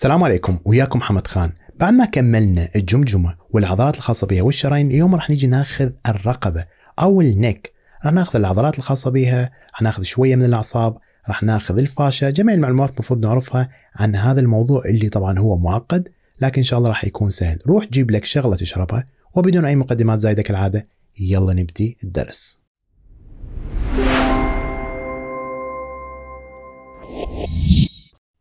السلام عليكم وياكم محمد خان بعد ما كملنا الجمجمة والعضلات الخاصة بها والشرايين اليوم راح نيجي ناخذ الرقبة أو النك راح ناخذ العضلات الخاصة بها راح ناخذ شوية من الأعصاب راح ناخذ الفاشة جميع المعلومات المفروض نعرفها عن هذا الموضوع اللي طبعا هو معقد لكن إن شاء الله راح يكون سهل روح جيب لك شغلة تشربها وبدون أي مقدمات زايدة كالعادة يلا نبدي الدرس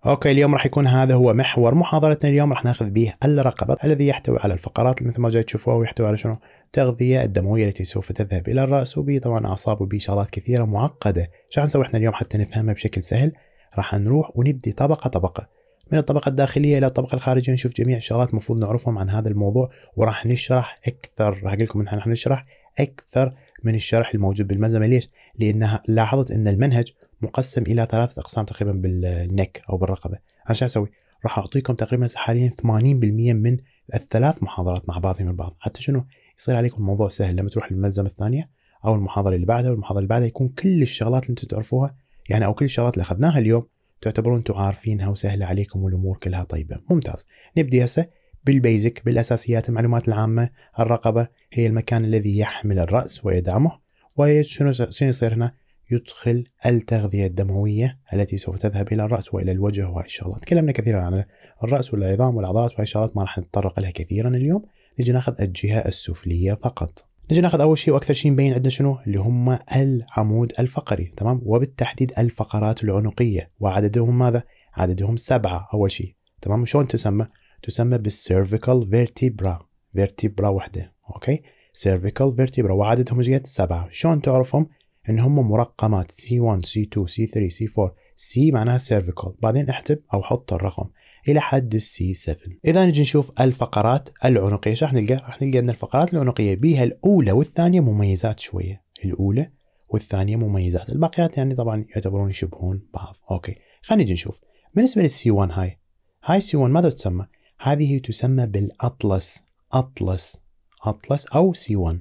اوكي اليوم راح يكون هذا هو محور محاضرتنا اليوم راح ناخذ به الرقبة الذي يحتوي على الفقرات مثل ما جاي تشوفوها ويحتوي على شنو؟ التغذية الدموية التي سوف تذهب الى الرأس وبي طبعا اعصاب وبي شغلات كثيرة معقدة، شو راح نسوي احنا اليوم حتى نفهمها بشكل سهل؟ راح نروح ونبدي طبقة طبقة من الطبقة الداخلية إلى الطبقة الخارجية نشوف جميع الشغلات المفروض نعرفهم عن هذا الموضوع وراح نشرح أكثر راح أقول لكم احنا نشرح أكثر من الشرح الموجود بالملزمة ليش؟ لأنها لاحظت أن المنهج مقسم الى ثلاثه اقسام تقريبا بالنك او بالرقبه انا شو اسوي؟ راح اعطيكم تقريبا حاليا 80% من الثلاث محاضرات مع بعضهم البعض حتى شنو يصير عليكم الموضوع سهل لما تروح للملزمه الثانيه او المحاضره اللي بعدها والمحاضره اللي بعدها يكون كل الشغلات اللي انتم تعرفوها يعني او كل الشغلات اللي اخذناها اليوم تعتبرون انتم عارفينها وسهله عليكم والامور كلها طيبه ممتاز نبدي هسه بالبيزك بالاساسيات المعلومات العامه الرقبه هي المكان الذي يحمل الراس ويدعمه وشنو شنو يصير هنا يدخل التغذية الدموية التي سوف تذهب إلى الرأس وإلى الوجه وهي الشغلات تكلمنا كثيرا عن الرأس والعظام والعضلات وهي الشغلات ما راح نتطرق لها كثيرا اليوم نجي ناخذ الجهة السفلية فقط نجي ناخذ اول شيء واكثر شيء مبين عندنا شنو اللي هم العمود الفقري تمام وبالتحديد الفقرات العنقيه وعددهم ماذا عددهم سبعه اول شيء تمام وشلون تسمى تسمى بالسيرفيكال فيرتيبرا فيرتيبرا وحدة اوكي سيرفيكال فيرتيبرا وعددهم ايش سبعه شلون تعرفهم ان هم مرقمات C1 C2 C3 C4 C معناها سيرفيكال بعدين احتب او حط الرقم الى حد السي 7 اذا نجي نشوف الفقرات العنقيه ايش راح نلقى راح نلقى ان الفقرات العنقيه بيها الاولى والثانيه مميزات شويه الاولى والثانيه مميزات الباقيات يعني طبعا يعتبرون يشبهون بعض اوكي خلينا نجي نشوف بالنسبه للسي 1 هاي هاي سي 1 ماذا تسمى هذه تسمى بالاطلس اطلس اطلس او سي 1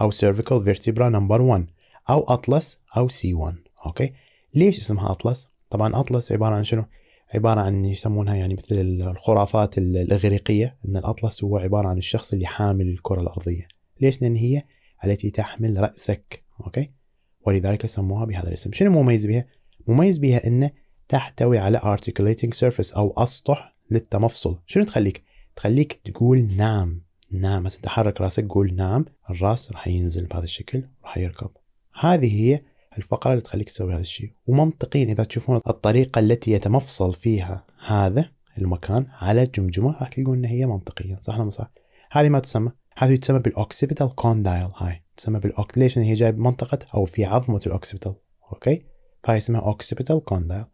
او سيرفيكال فيرتيبرا نمبر 1 او اطلس او سي 1 اوكي ليش اسمها اطلس طبعا اطلس عباره عن شنو عباره عن يسمونها يعني مثل الخرافات الاغريقيه ان الاطلس هو عباره عن الشخص اللي حامل الكره الارضيه ليش لان هي التي تحمل راسك اوكي ولذلك سموها بهذا الاسم شنو مميز بها مميز بها انه تحتوي على articulating surface او اسطح للتمفصل شنو تخليك تخليك تقول نعم نعم بس تحرك راسك قول نعم الراس راح ينزل بهذا الشكل راح يركب هذه هي الفقرة اللي تخليك تسوي هذا الشيء ومنطقيا إذا تشوفون الطريقة التي يتمفصل فيها هذا المكان على الجمجمة راح تلقون إن هي منطقية صح ولا صح؟ هذه ما تسمى هذه تسمى بالأوكسيبيتال كوندايل هاي تسمى بالأوك ليش؟ لأن هي جاية بمنطقة أو في عظمة الأوكسيبيتال أوكي؟ فهي اسمها أوكسيبيتال كوندايل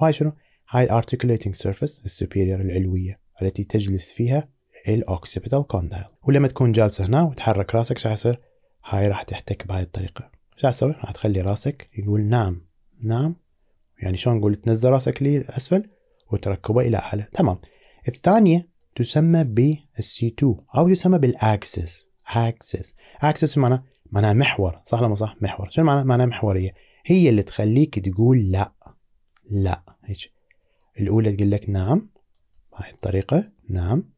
وهاي شنو؟ هاي الارتكوليتنج سيرفيس السوبيريور العلوية التي تجلس فيها الأوكسيبيتال كوندايل ولما تكون جالسة هنا وتحرك راسك شو راح يصير؟ هاي راح تحتك بهاي الطريقة شو تسوي؟ راح تخلي راسك يقول نعم نعم يعني شلون نقول تنزل راسك لأسفل وتركبه إلى أعلى تمام الثانية تسمى بالسي 2 أو يسمى بالأكسس أكسس أكسس معناه معناها محور صح لما صح محور شنو معناها معناها محورية هي اللي تخليك تقول لا لا هيك الأولى تقول لك نعم بهاي الطريقة نعم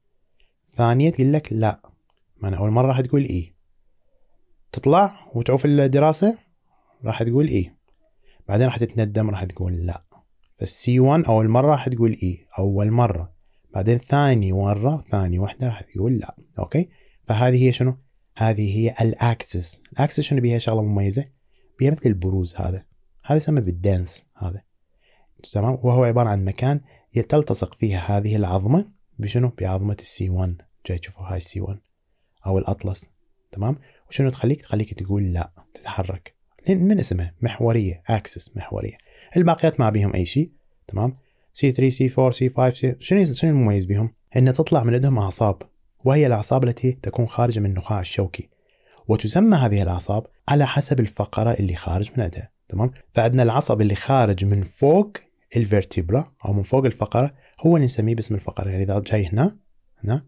ثانية تقول لك لا معناها أول مرة راح تقول إي تطلع وتعوف الدراسة راح تقول إيه بعدين راح تتندم راح تقول لا فالسي 1 أول مرة راح تقول إيه أول مرة بعدين ثاني مرة ثاني واحدة راح تقول لا أوكي فهذه هي شنو هذه هي الأكسس الأكسس شنو بيها شغلة مميزة بيها مثل البروز هذا هذا يسمى بالدانس هذا تمام وهو عبارة عن مكان تلتصق فيها هذه العظمة بشنو بعظمة السي 1 جاي تشوفوا هاي السي 1 أو الأطلس تمام شنو تخليك؟ تخليك تقول لا تتحرك لان من اسمها محوريه اكسس محوريه الباقيات ما بيهم اي شيء تمام سي 3 سي 4 سي 5 سي شنو شنو المميز بهم؟ ان تطلع من عندهم اعصاب وهي الاعصاب التي تكون خارجه من النخاع الشوكي وتسمى هذه الاعصاب على حسب الفقره اللي خارج من عندها تمام فعندنا العصب اللي خارج من فوق الفيرتيبرا او من فوق الفقره هو اللي نسميه باسم الفقره يعني اذا جاي هنا هنا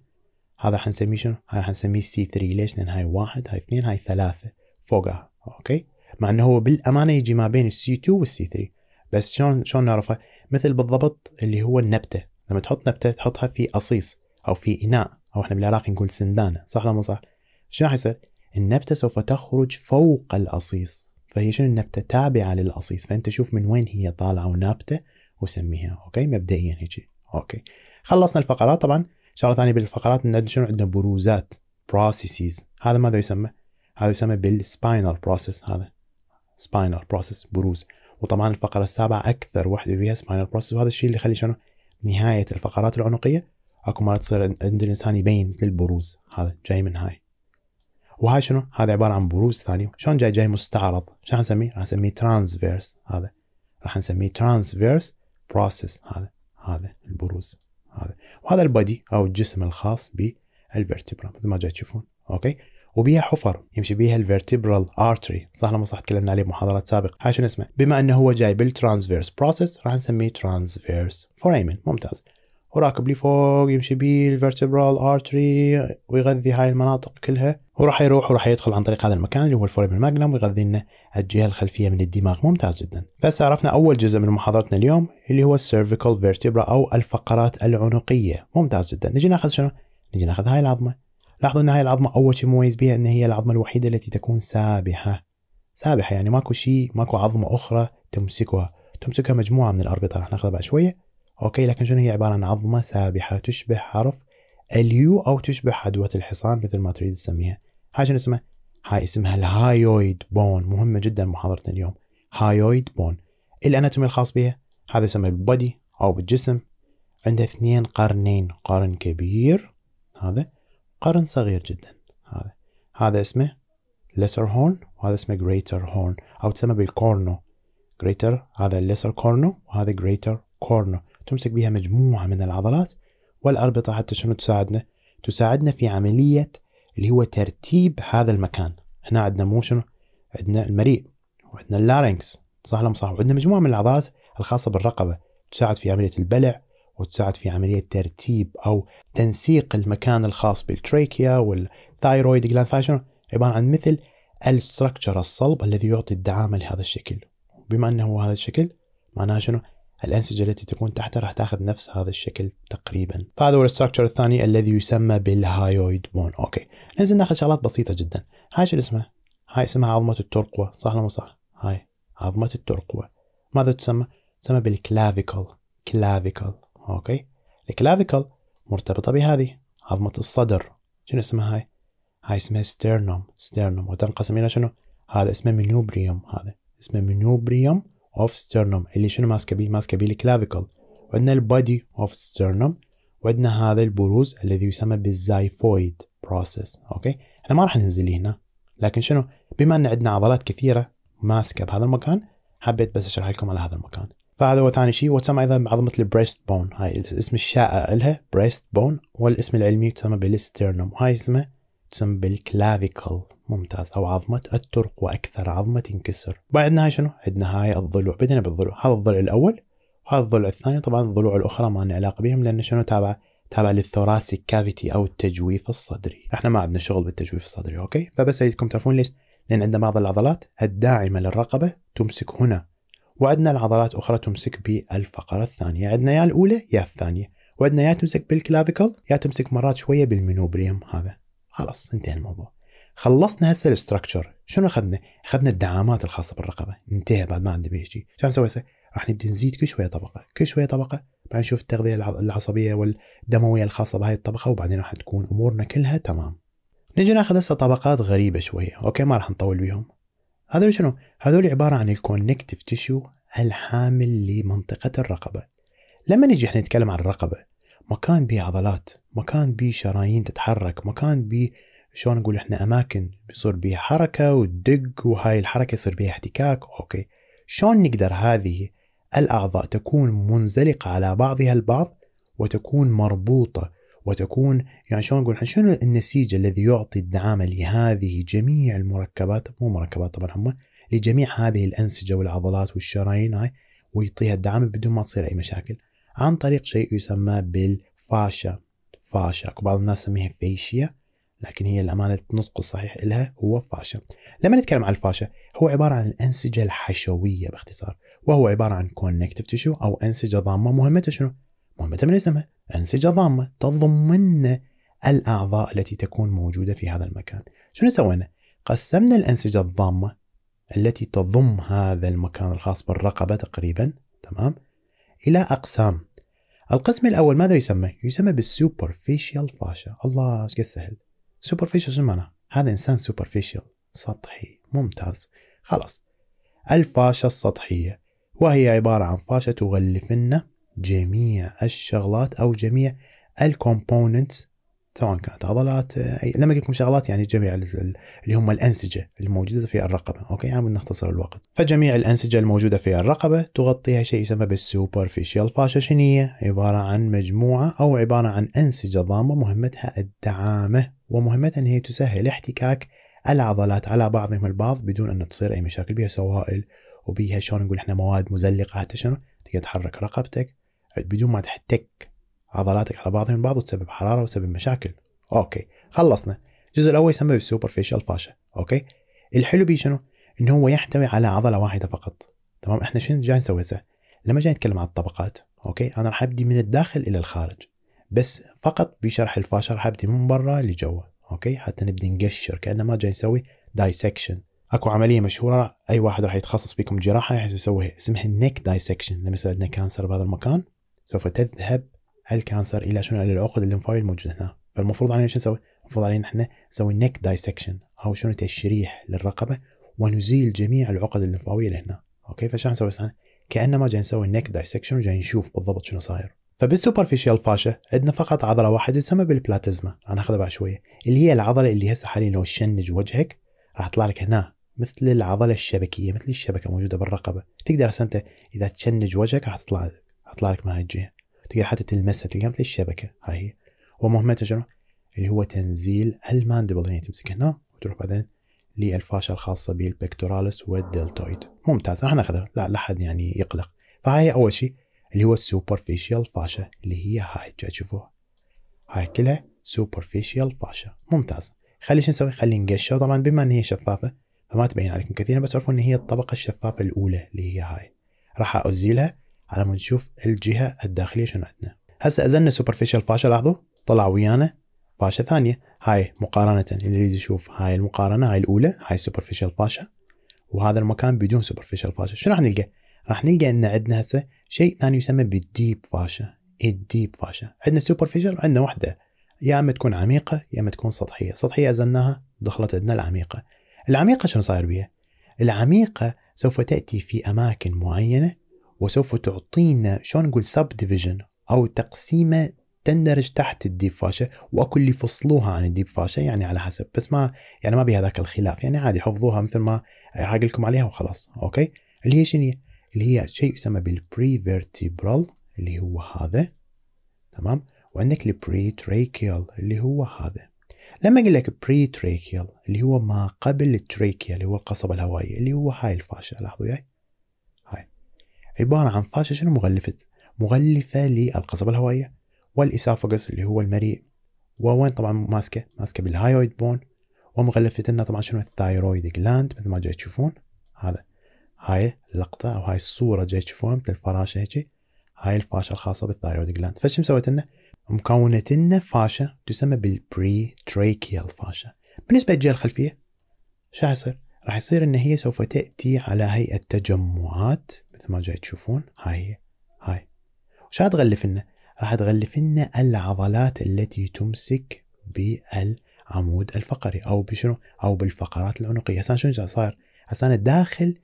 هذا حنسميه شنو؟ هذا حنسميه سي 3 ليش؟ لان هاي واحد هاي اثنين هاي ثلاثه فوقها اوكي؟ مع انه هو بالامانه يجي ما بين السي 2 والسي 3 بس شلون شلون نعرفها؟ مثل بالضبط اللي هو النبته لما تحط نبته تحطها في قصيص او في اناء او احنا بالعراق نقول سندانه صح ولا مو صح؟ شنو راح يصير؟ النبته سوف تخرج فوق القصيص فهي شنو النبته تابعه للقصيص فانت شوف من وين هي طالعه ونابته وسميها اوكي مبدئيا هيجي اوكي خلصنا الفقرات طبعا شغله ثانيه بالفقرات ان شنو عندنا بروزات بروسيسز هذا ماذا يسمى؟ هذا يسمى بالسباينال بروسيس هذا سباينال بروسيس بروز وطبعا الفقره السابعه اكثر وحده فيها سباينال بروسيس وهذا الشيء اللي يخلي شنو؟ نهايه الفقرات العنقيه اكو مرات تصير عند الانسان يبين مثل البروز هذا جاي من هاي وهاي شنو؟ هذا عباره عن بروز ثاني شلون جاي جاي مستعرض شو نسميه؟ راح نسميه ترانسفيرس هذا راح نسميه ترانسفيرس بروسيس هذا هذا البروز هذا وهذا البادي او الجسم الخاص بالفيرتبرا مثل ما جاي تشوفون اوكي وبيها حفر يمشي بيها الفيرتبرال ارتري صح لما صح تكلمنا عليه بمحاضرات سابقه هاي شنو اسمه بما انه هو جاي بالترانسفيرس بروسس راح نسميه ترانسفيرس فوريمن ممتاز وراكب لي فوق يمشي بيه الفيرتبرال ارتري ويغذي هاي المناطق كلها وراح يروح وراح يدخل عن طريق هذا المكان اللي هو الفوري ماجنم ويغذي لنا الجهه الخلفيه من الدماغ ممتاز جدا بس عرفنا اول جزء من محاضرتنا اليوم اللي هو السيرفيكال فيرتبرا او الفقرات العنقيه ممتاز جدا نجي ناخذ شنو نجي ناخذ هاي العظمه لاحظوا ان هاي العظمه اول شيء مميز بها ان هي العظمه الوحيده التي تكون سابحه سابحه يعني ماكو شيء ماكو عظمه اخرى تمسكها تمسكها مجموعه من الاربطه راح ناخذها بعد شويه اوكي لكن شنو هي عباره عن عظمه سابحه تشبه حرف اليو او تشبه حدوه الحصان مثل ما تريد تسميها هاي شنو اسمها؟ هاي اسمها الهايويد بون مهمه جدا محاضره اليوم هايويد بون الاناتومي الخاص بها هذا يسمى بالبودي او بالجسم عنده اثنين قرنين قرن كبير هذا قرن صغير جدا هذا هذا اسمه lesser horn وهذا اسمه greater horn أو تسمى بالكورنو greater هذا lesser corno وهذا greater corno تمسك بها مجموعة من العضلات والأربطة حتى شنو تساعدنا تساعدنا في عملية اللي هو ترتيب هذا المكان هنا عندنا مو شنو عندنا المريء وعندنا اللارنكس صح ولا صح وعندنا مجموعة من العضلات الخاصة بالرقبة تساعد في عملية البلع وتساعد في عملية ترتيب أو تنسيق المكان الخاص بالتريكيا والثايرويد جلاند فاشن عبارة عن مثل الستركتشر الصلب الذي يعطي الدعامة لهذا الشكل بما أنه هو هذا الشكل معناها شنو الأنسجة التي تكون تحتها راح تاخذ نفس هذا الشكل تقريبا فهذا هو الستركتشر الثاني الذي يسمى بالهايويد بون أوكي ننزل ناخذ شغلات بسيطة جدا هاي شو اسمها هاي اسمها عظمة الترقوة صح ولا مو صح هاي عظمة الترقوة ماذا تسمى تسمى بالكلافيكل كلافيكل أوكي الكلافيكل مرتبطة بهذه عظمة الصدر شنو اسمها هاي هاي اسمها ستيرنوم ستيرنوم وتنقسم إلى شنو هذا اسمه منوبريوم هذا اسمه منوبريوم of sternum اللي شنو ماسكه بيه؟ ماسكه بيه الكلافيكل وعندنا البادي of sternum وعندنا هذا البروز الذي يسمى بالزايفويد بروسيس اوكي احنا ما راح ننزل هنا لكن شنو بما ان عندنا عضلات كثيره ماسكه بهذا المكان حبيت بس اشرح لكم على هذا المكان فهذا هو ثاني شيء وتسمى ايضا بعظمه البريست بون هاي الاسم الشائع لها بريست بون والاسم العلمي تسمى بالسترنوم هاي اسمه تسم بالكلافيكل ممتاز او عظمه الترق واكثر عظمه تنكسر بعدنا هاي شنو عندنا هاي الضلوع بدنا بالضلوع هذا الضلع الاول وهذا الضلع الثاني طبعا الضلوع الاخرى ما لنا علاقه بهم لان شنو تابع تابع للثوراسيك كافيتي او التجويف الصدري احنا ما عندنا شغل بالتجويف الصدري اوكي فبس اريدكم تعرفون ليش لان عندنا بعض العضلات الداعمه للرقبه تمسك هنا وعندنا العضلات اخرى تمسك بالفقره الثانيه عندنا يا الاولى يا الثانيه وعندنا يا تمسك بالكلافيكل يا تمسك مرات شويه بالمنوبريم هذا خلاص انتهى الموضوع خلصنا هسه الاستراكشر شنو اخذنا؟ اخذنا الدعامات الخاصه بالرقبه انتهى بعد ما عندي بي شو نسوي هسه؟ راح نبدي نزيد كل شويه طبقه كل شويه طبقه بعدين نشوف التغذيه العصبيه والدمويه الخاصه بهاي الطبقه وبعدين راح تكون امورنا كلها تمام نجي ناخذ هسه طبقات غريبه شويه اوكي ما راح نطول بيهم هذول شنو هذول عباره عن الكونكتيف تيشو الحامل لمنطقه الرقبه لما نجي احنا نتكلم عن الرقبه مكان بيه عضلات مكان بيه شرايين تتحرك مكان بيه شلون نقول احنا اماكن بيصير بيها حركه وتدق وهاي الحركه يصير بيها احتكاك اوكي شلون نقدر هذه الاعضاء تكون منزلقه على بعضها البعض وتكون مربوطه وتكون يعني شلون نقول احنا شنو النسيج الذي يعطي الدعامه لهذه جميع المركبات مو مركبات طبعا هم لجميع هذه الانسجه والعضلات والشرايين هاي ويعطيها الدعامه بدون ما تصير اي مشاكل عن طريق شيء يسمى بالفاشا فاشا بعض الناس سميها فيشيا لكن هي الأمانة النطق الصحيح إلها هو فاشا لما نتكلم عن الفاشا هو عبارة عن الأنسجة الحشوية باختصار وهو عبارة عن كونكتيف تشو أو أنسجة ضامة مهمتها شنو؟ مهمتها من اسمها أنسجة ضامة تضمن الأعضاء التي تكون موجودة في هذا المكان شنو سوينا؟ قسمنا الأنسجة الضامة التي تضم هذا المكان الخاص بالرقبة تقريبا تمام إلى أقسام القسم الأول ماذا يسمى؟ يسمى بالسوبرفيشال فاشا الله ايش سهل سوبرفيشال شو معناه؟ هذا إنسان سوبرفيشال سطحي ممتاز خلاص الفاشا السطحية وهي عبارة عن فاشا تغلف لنا جميع الشغلات أو جميع الكومبوننتس سواء كانت عضلات أي... لما اقول لكم شغلات يعني جميع اللي هم الانسجه الموجوده في الرقبه اوكي يعني بنختصر الوقت فجميع الانسجه الموجوده في الرقبه تغطيها شيء يسمى بالسوبرفيشال فاشا شنية عباره عن مجموعه او عباره عن انسجه ضامه مهمتها الدعامه ومهمتها ان هي تسهل احتكاك العضلات على بعضهم البعض بدون ان تصير اي مشاكل بها سوائل وبيها شلون نقول احنا مواد مزلقه حتى شنو تقدر تحرك رقبتك بدون ما تحتك عضلاتك على بعضهم البعض وتسبب حراره وتسبب مشاكل اوكي خلصنا الجزء الاول يسمى بالسوبر فيشال فاشا اوكي الحلو بيه شنو انه هو يحتوي على عضله واحده فقط تمام احنا شنو جاي نسوي هسه لما جاي نتكلم عن الطبقات اوكي انا راح ابدي من الداخل الى الخارج بس فقط بشرح الفاشا راح ابدي من برا لجوا اوكي حتى نبدي نقشر كانه ما جاي نسوي دايسكشن اكو عمليه مشهوره اي واحد راح يتخصص بكم جراحه راح يسويها اسمها نيك دايسكشن لما يصير عندنا كانسر بهذا المكان سوف تذهب هالكانسر الى شنو الى العقد الليمفاوي الموجوده هنا فالمفروض علينا شو نسوي؟ المفروض علينا احنا نسوي نك دايسكشن او شنو تشريح للرقبه ونزيل جميع العقد الليمفاويه اللي هنا اوكي فشو نسوي كانما جاي نسوي نك دايسكشن وجاي نشوف بالضبط شنو صاير فبالسوبرفيشال فاشا عندنا فقط عضله واحده تسمى بالبلاتيزما انا اخذها بعد شويه اللي هي العضله اللي هسه حاليا لو تشنج وجهك راح تطلع لك هنا مثل العضله الشبكيه مثل الشبكه موجوده بالرقبه تقدر هسه انت اذا تشنج وجهك راح تطلع راح تطلع لك من هاي الجهه تقدر حتى تلمسها تلقاها مثل الشبكه هاي هي ومهمتها شنو؟ اللي هو تنزيل الماندبل يعني تمسك هنا وتروح بعدين للفاشة الخاصة بالبكتورالس والدلتويد ممتاز راح ناخذها لا لا حد يعني يقلق فهاي اول شيء اللي هو السوبرفيشال فاشة اللي هي هاي تشوفوها هاي كلها سوبرفيشال فاشة ممتاز خلي شو نسوي خلي نقشر طبعا بما ان هي شفافة فما تبين عليكم كثيرا بس عرفوا ان هي الطبقة الشفافة الاولى اللي هي هاي راح ازيلها على ما نشوف الجهه الداخليه شنو عندنا هسه ازلنا سوبرفيشال فاشا لاحظوا طلع ويانا فاشا ثانيه هاي مقارنه اللي يريد يشوف هاي المقارنه هاي الاولى هاي سوبرفيشال فاشا وهذا المكان بدون سوبرفيشال فاشا شنو راح نلقى راح نلقى ان عندنا هسه شيء ثاني يسمى بالديب فاشا الديب فاشا عندنا سوبرفيشال عندنا واحده يا اما تكون عميقه يا اما تكون سطحيه سطحيه ازلناها دخلت عندنا العميقه العميقه شنو صاير بيها العميقه سوف تاتي في اماكن معينه وسوف تعطينا شلون نقول سب ديفيجن او تقسيمه تندرج تحت الديب فاشا واكو اللي فصلوها عن الديب فاشا يعني على حسب بس ما يعني ما بيها ذاك الخلاف يعني عادي حفظوها مثل ما حاق لكم عليها وخلاص اوكي اللي هي شنو اللي هي شيء يسمى بالبري فيرتيبرال اللي هو هذا تمام وعندك البري تريكيال اللي هو هذا لما اقول لك بري تريكيال اللي هو ما قبل التريكيا اللي هو القصبه الهوائيه اللي هو هاي الفاشا لاحظوا يعني عبارة عن فاشة شنو مغلفة مغلفة للقصبة الهوائية والإسافجس اللي هو المريء ووين طبعا ماسكة ماسكة بالهايويد بون ومغلفة لنا طبعا شنو الثايرويد جلاند مثل ما جاي تشوفون هذا هاي اللقطة أو هاي الصورة جاي تشوفون مثل الفراشة هيجي هاي الفاشة الخاصة بالثايرويد جلاند فشو مسويت لنا؟ مكونت لنا فاشة تسمى بالبري تريكيال فاشة بالنسبة للجهة الخلفية شو حيصير؟ راح يصير ان هي سوف تاتي على هيئه تجمعات مثل ما جاي تشوفون هاي هي هاي وش راح تغلف لنا؟ راح تغلف لنا العضلات التي تمسك بالعمود الفقري او بشنو؟ او بالفقرات العنقيه، هسه شنو صاير؟ هسه انا داخل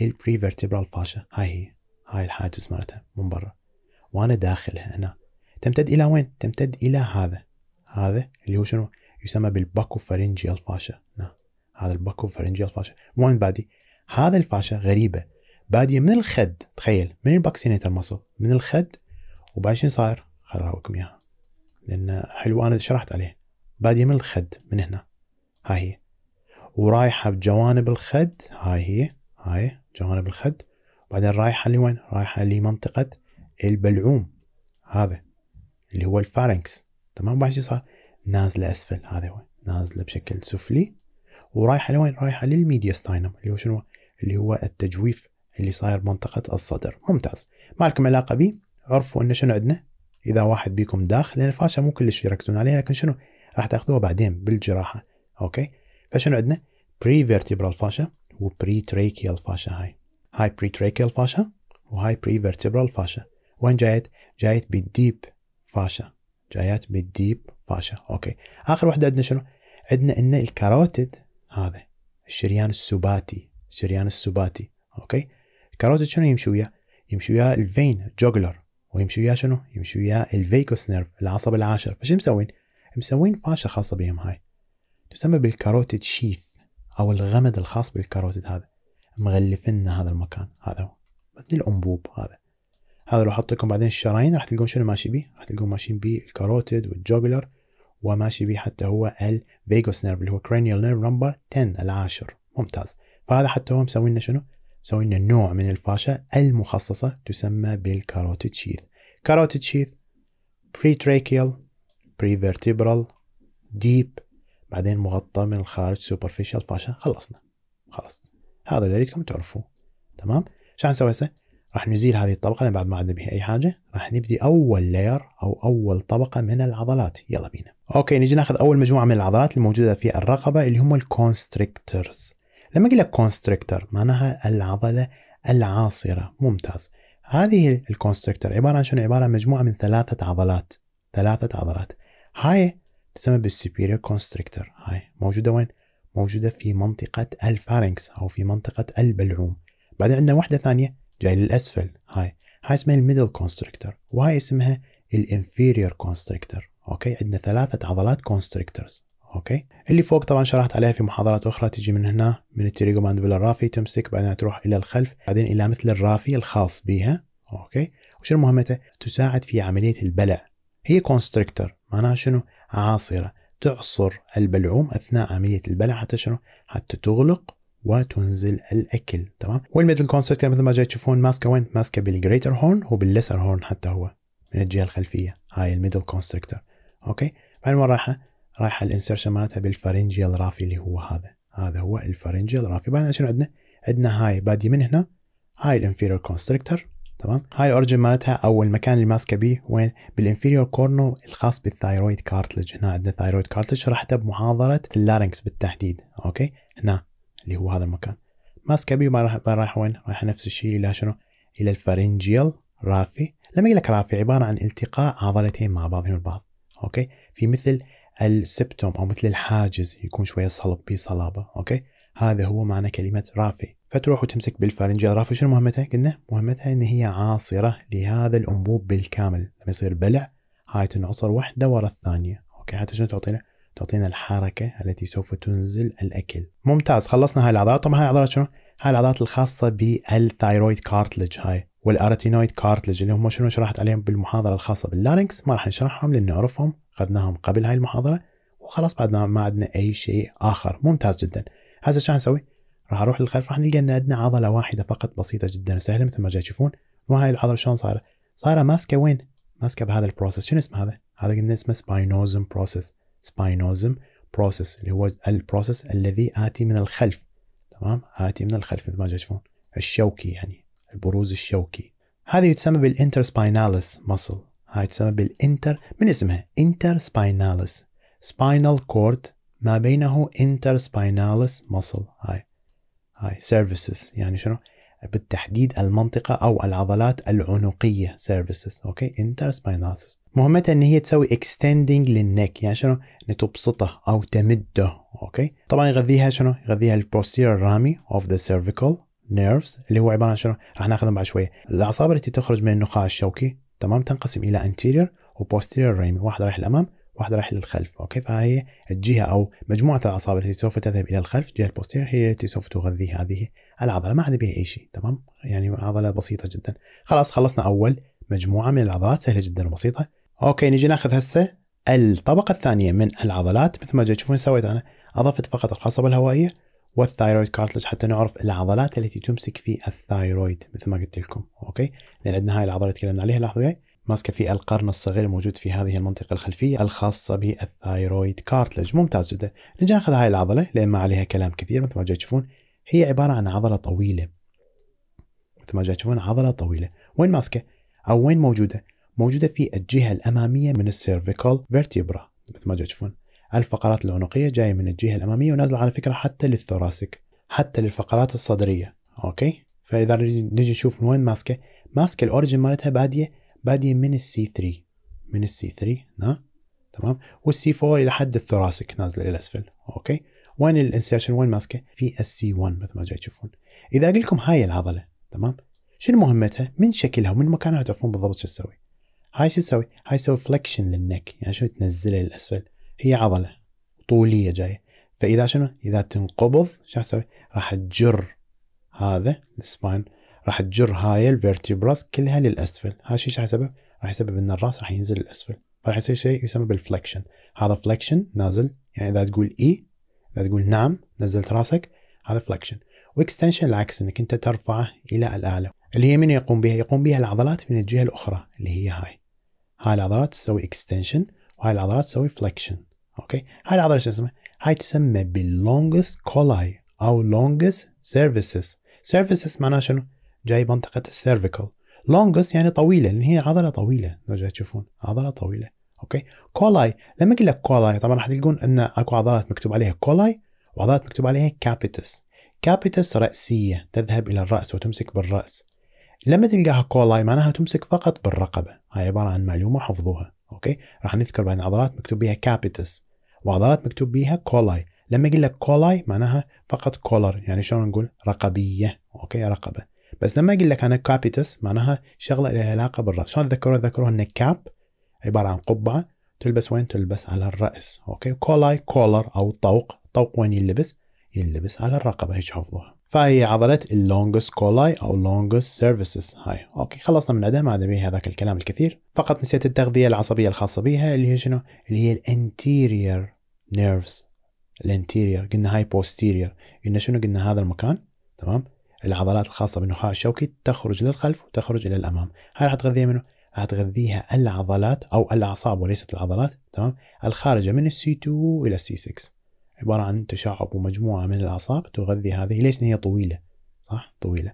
البري فيرتبرال فاشا هاي هي هاي الحاجز مالتها من برا وانا داخلها هنا تمتد الى وين؟ تمتد الى هذا هذا اللي هو شنو؟ يسمى بالباكو فارنجيال فاشا هذا الباكو فارنجيال فاشا وين بعدي هذا الفاشا غريبه باديه من الخد تخيل من الباكسينيت المصل من الخد وبعد شنو صاير؟ خل اراويكم اياها لان حلو انا شرحت عليه باديه من الخد من هنا هاي هي ورايحه بجوانب الخد هاي هي هاي جوانب الخد وبعدين رايحه لوين؟ رايحه لمنطقه البلعوم هذا اللي هو الفارنكس تمام بعد شو صار؟ نازله اسفل هذا هو نازله بشكل سفلي ورايحه لوين؟ رايحه للميديا ستاينم اللي هو شنو؟ اللي هو التجويف اللي صاير بمنطقة الصدر ممتاز ما لكم علاقة به عرفوا انه شنو عندنا اذا واحد بيكم داخل لان الفاشا مو كلش يركزون عليها لكن شنو راح تاخذوها بعدين بالجراحة اوكي فشنو عندنا بري فيرتبرال فاشا وبري تريكيال فاشا هاي هاي بري تريكيال فاشا وهاي بري فيرتبرال فاشا وين جايت؟ جايت بالديب فاشا جايت بالديب فاشا اوكي اخر واحدة عندنا شنو؟ عندنا ان الكاروتيد هذا الشريان السباتي الشريان السباتي اوكي الكاروتيد شنو يمشي وياه؟ يمشي وياه الفين جوجلر ويمشي وياه شنو؟ يمشي وياه الفيكوس نيرف العصب العاشر فشو مسوين؟ مسوين فاشة خاصة بهم هاي تسمى بالكاروتيد شيث أو الغمد الخاص بالكاروتيد هذا مغلف لنا هذا المكان هذا هو مثل الأنبوب هذا هذا لو حط لكم بعدين الشرايين راح تلقون شنو ماشي بيه راح تلقون ماشيين بيه الكاروتيد والجوجلر وماشي بيه حتى هو الفيجوس نيرف اللي هو cranial نيرف نمبر 10 العاشر ممتاز فهذا حتى هو مسوي لنا شنو مسوينا نوع من الفاشة المخصصة تسمى بالكاروتيد شيث كاروتيد شيث بريتراكيال بريفرتيبرال ديب بعدين مغطى من الخارج سوبرفيشال فاشا خلصنا خلاص هذا اللي اريدكم تعرفوه تمام شو نسوي هسه راح نزيل هذه الطبقه لان بعد ما عندنا بها اي حاجه راح نبدي اول لاير او اول طبقه من العضلات يلا بينا اوكي نجي ناخذ اول مجموعه من العضلات الموجوده في الرقبه اللي هم الكونستريكتورز لما اقول لك كونستريكتر معناها العضله العاصره ممتاز هذه الكونستريكتر عباره عن شنو عباره عن مجموعه من ثلاثه عضلات ثلاثه عضلات هاي تسمى بالسوبيريور كونستريكتر هاي موجوده وين موجوده في منطقه الفارنكس او في منطقه البلعوم بعدين عندنا واحده ثانيه جاي للاسفل هاي هاي اسمها الميدل كونستريكتر وهاي اسمها الانفيريور كونستريكتر اوكي عندنا ثلاثه عضلات كونستريكترز اوكي اللي فوق طبعا شرحت عليها في محاضرات اخرى تجي من هنا من التريجو ماندبلا الرافي تمسك بعدين تروح الى الخلف بعدين الى مثل الرافي الخاص بها اوكي وشنو مهمتها تساعد في عمليه البلع هي كونستريكتور معناها شنو عاصره تعصر البلعوم اثناء عمليه البلع حتى شنو حتى تغلق وتنزل الاكل تمام والميدل كونستريكتور مثل ما جاي تشوفون ماسكه وين ماسكه بالجريتر هورن وبالليسر هورن حتى هو من الجهه الخلفيه هاي الميدل كونستريكتور اوكي بعدين وين رايحه رايحه الانسرشن مالتها بالفارنجيال رافي اللي هو هذا هذا هو الفارنجيال رافي بعدين شنو عندنا؟ عندنا هاي بادي من هنا هاي الانفيريور كونستريكتور تمام هاي الاورجن مالتها او المكان اللي ماسكه بيه وين بالانفيريور كورنو الخاص بالثايرويد كارتلج هنا عندنا ثايرويد كارتلج شرحته بمحاضره اللارنكس بالتحديد اوكي هنا اللي هو هذا المكان ماسكه بيه راح رايح وين رايح نفس الشيء الى شنو الى الفارنجيال رافي لما يقول لك رافي عباره عن التقاء عضلتين مع بعضهم البعض اوكي في مثل السبتوم او مثل الحاجز يكون شويه صلب به صلابه اوكي هذا هو معنى كلمه رافي فتروح وتمسك بالفرنجة رافي شنو مهمتها قلنا مهمتها ان هي عاصره لهذا الانبوب بالكامل لما يصير بلع هاي تنعصر واحده ورا الثانيه اوكي حتى شنو تعطينا تعطينا الحركه التي سوف تنزل الاكل ممتاز خلصنا هاي العضلات طبعا هاي العضلات شنو هاي العضلات الخاصه بالثايرويد كارتلج هاي والاراتينويد كارتلج اللي هم شنو شرحت عليهم بالمحاضره الخاصه باللارنكس ما راح نشرحهم لان نعرفهم اخذناهم قبل هاي المحاضره وخلاص بعد ما عندنا اي شيء اخر ممتاز جدا هسه شو نسوي راح اروح للخلف راح نلقى ان عندنا عضله واحده فقط بسيطه جدا وسهله مثل ما جاي تشوفون وهاي العضله شلون صايره صايره ماسكه وين ماسكه بهذا البروسيس شنو اسم هذا هذا قلنا اسمه سباينوزم بروسيس سباينوزم بروسيس اللي هو البروسيس الذي اتي من الخلف تمام هاتي من الخلف مثل ما تشوفون الشوكي يعني البروز الشوكي هذه تسمى بالانتر سباينالس مصل هاي تسمى بالانتر من اسمها انتر سباينالس سباينال كورد ما بينه انتر سباينالس مصل هاي هاي سيرفيسز يعني شنو بالتحديد المنطقة أو العضلات العنقية سيرفيسز أوكي انتر سبايناسس مهمتها إن هي تسوي اكستندنج للنك يعني شنو إن تبسطه أو تمده أوكي طبعا يغذيها شنو يغذيها posterior رامي أوف ذا سيرفيكال نيرفز اللي هو عبارة عن شنو راح ناخذهم بعد شوية الأعصاب التي تخرج من النخاع الشوكي تمام تنقسم إلى انتيريور وبوستيريور رامي واحدة رايح للأمام واحدة رايح للخلف أوكي فهي الجهة أو مجموعة الأعصاب التي سوف تذهب إلى الخلف الجهة البوستير هي التي سوف تغذي هذه العضله ما عاد بيها اي شيء تمام يعني عضله بسيطه جدا خلاص خلصنا اول مجموعه من العضلات سهله جدا وبسيطه اوكي نجي ناخذ هسه الطبقه الثانيه من العضلات مثل ما تشوفون سويت انا اضفت فقط القصبه الهوائيه والثايرويد كارتلج حتى نعرف العضلات التي تمسك في الثايرويد مثل ما قلت لكم اوكي لان عندنا هاي العضله تكلمنا عليها لاحظوا وياي ماسكه في القرن الصغير الموجود في هذه المنطقه الخلفيه الخاصه بالثايرويد كارتلج ممتاز جدا نجي ناخذ هاي العضله لان ما عليها كلام كثير مثل ما تشوفون هي عباره عن عضله طويله مثل ما تشوفون عضله طويله وين ماسكه او وين موجوده موجوده في الجهه الاماميه من السيرفيكال فيرتيبرا مثل ما تشوفون الفقرات العنقيه جايه من الجهه الاماميه ونازله على فكره حتى للثوراسك حتى للفقرات الصدريه اوكي فاذا نجي نشوف من وين ماسكه ماسكه الاوريجن مالتها باديه باديه من السي 3 من السي 3 ها تمام والسي 4 الى حد الثوراسك نازله الى الاسفل اوكي وين الانسيرشن وين ماسكه؟ في اس سي 1 مثل ما جاي تشوفون اذا اقول لكم هاي العضله تمام؟ شنو مهمتها؟ من شكلها ومن مكانها تعرفون بالضبط شو تسوي. هاي شو تسوي؟ هاي تسوي فلكشن للنك يعني شو تنزله للاسفل هي عضله طوليه جايه فاذا شنو؟ اذا تنقبض شو تسوي؟ راح تجر هذا السباين راح تجر هاي الفيرتيبراس كلها للاسفل هاي الشيء شو يسبب؟ راح يسبب ان الراس راح ينزل للاسفل فراح يصير شيء يسمى بالفلكشن هذا فلكشن نازل يعني اذا تقول اي e تقول نعم نزلت راسك هذا فلكشن واكستنشن العكس انك انت ترفعه الى الاعلى اللي هي من يقوم بها يقوم بها العضلات من الجهه الاخرى اللي هي هاي هاي العضلات تسوي اكستنشن وهاي العضلات تسوي فلكشن اوكي هاي العضله شو اسمها هاي تسمى باللونجست كولاي او لونجست سيرفيسز سيرفيسز معناها شنو جاي منطقه السيرفيكال لونجست يعني طويله لان هي عضله طويله لو جاي تشوفون عضله طويله اوكي كولاي لما اقول لك كولاي طبعا راح تلقون ان اكو عضلات مكتوب عليها كولاي وعضلات مكتوب عليها كابيتس كابيتس رأسية تذهب إلى الرأس وتمسك بالرأس لما تلقاها كولاي معناها تمسك فقط بالرقبة هاي عبارة عن معلومة حفظوها أوكي راح نذكر بعدين عضلات مكتوب بها كابيتس وعضلات مكتوب بها كولاي لما أقول لك كولاي معناها فقط كولر يعني شلون نقول رقبية أوكي رقبة بس لما أقول لك أنا كابيتس معناها شغلة لها علاقة بالرأس شلون تذكروا تذكروا أن كاب عباره عن قبعه تلبس وين تلبس على الراس اوكي كولاي كولر او طوق طوق وين يلبس يلبس على الرقبه هيك حفظوها فهي عضله اللونجس كولاي او لونجس سيرفيسز هاي اوكي خلصنا من عندها ما عاد بيها هذاك الكلام الكثير فقط نسيت التغذيه العصبيه الخاصه بيها اللي هي شنو اللي هي الانتيرير نيرفز الانتيرير قلنا هاي بوستيرير قلنا شنو قلنا هذا المكان تمام العضلات الخاصه بالنخاع الشوكي تخرج للخلف وتخرج الى الامام هاي راح تغذيها منه هتغذيها العضلات او الاعصاب وليست العضلات تمام الخارجه من السي 2 الى السي 6 عباره عن تشعب ومجموعه من الاعصاب تغذي هذه ليش هي طويله صح طويله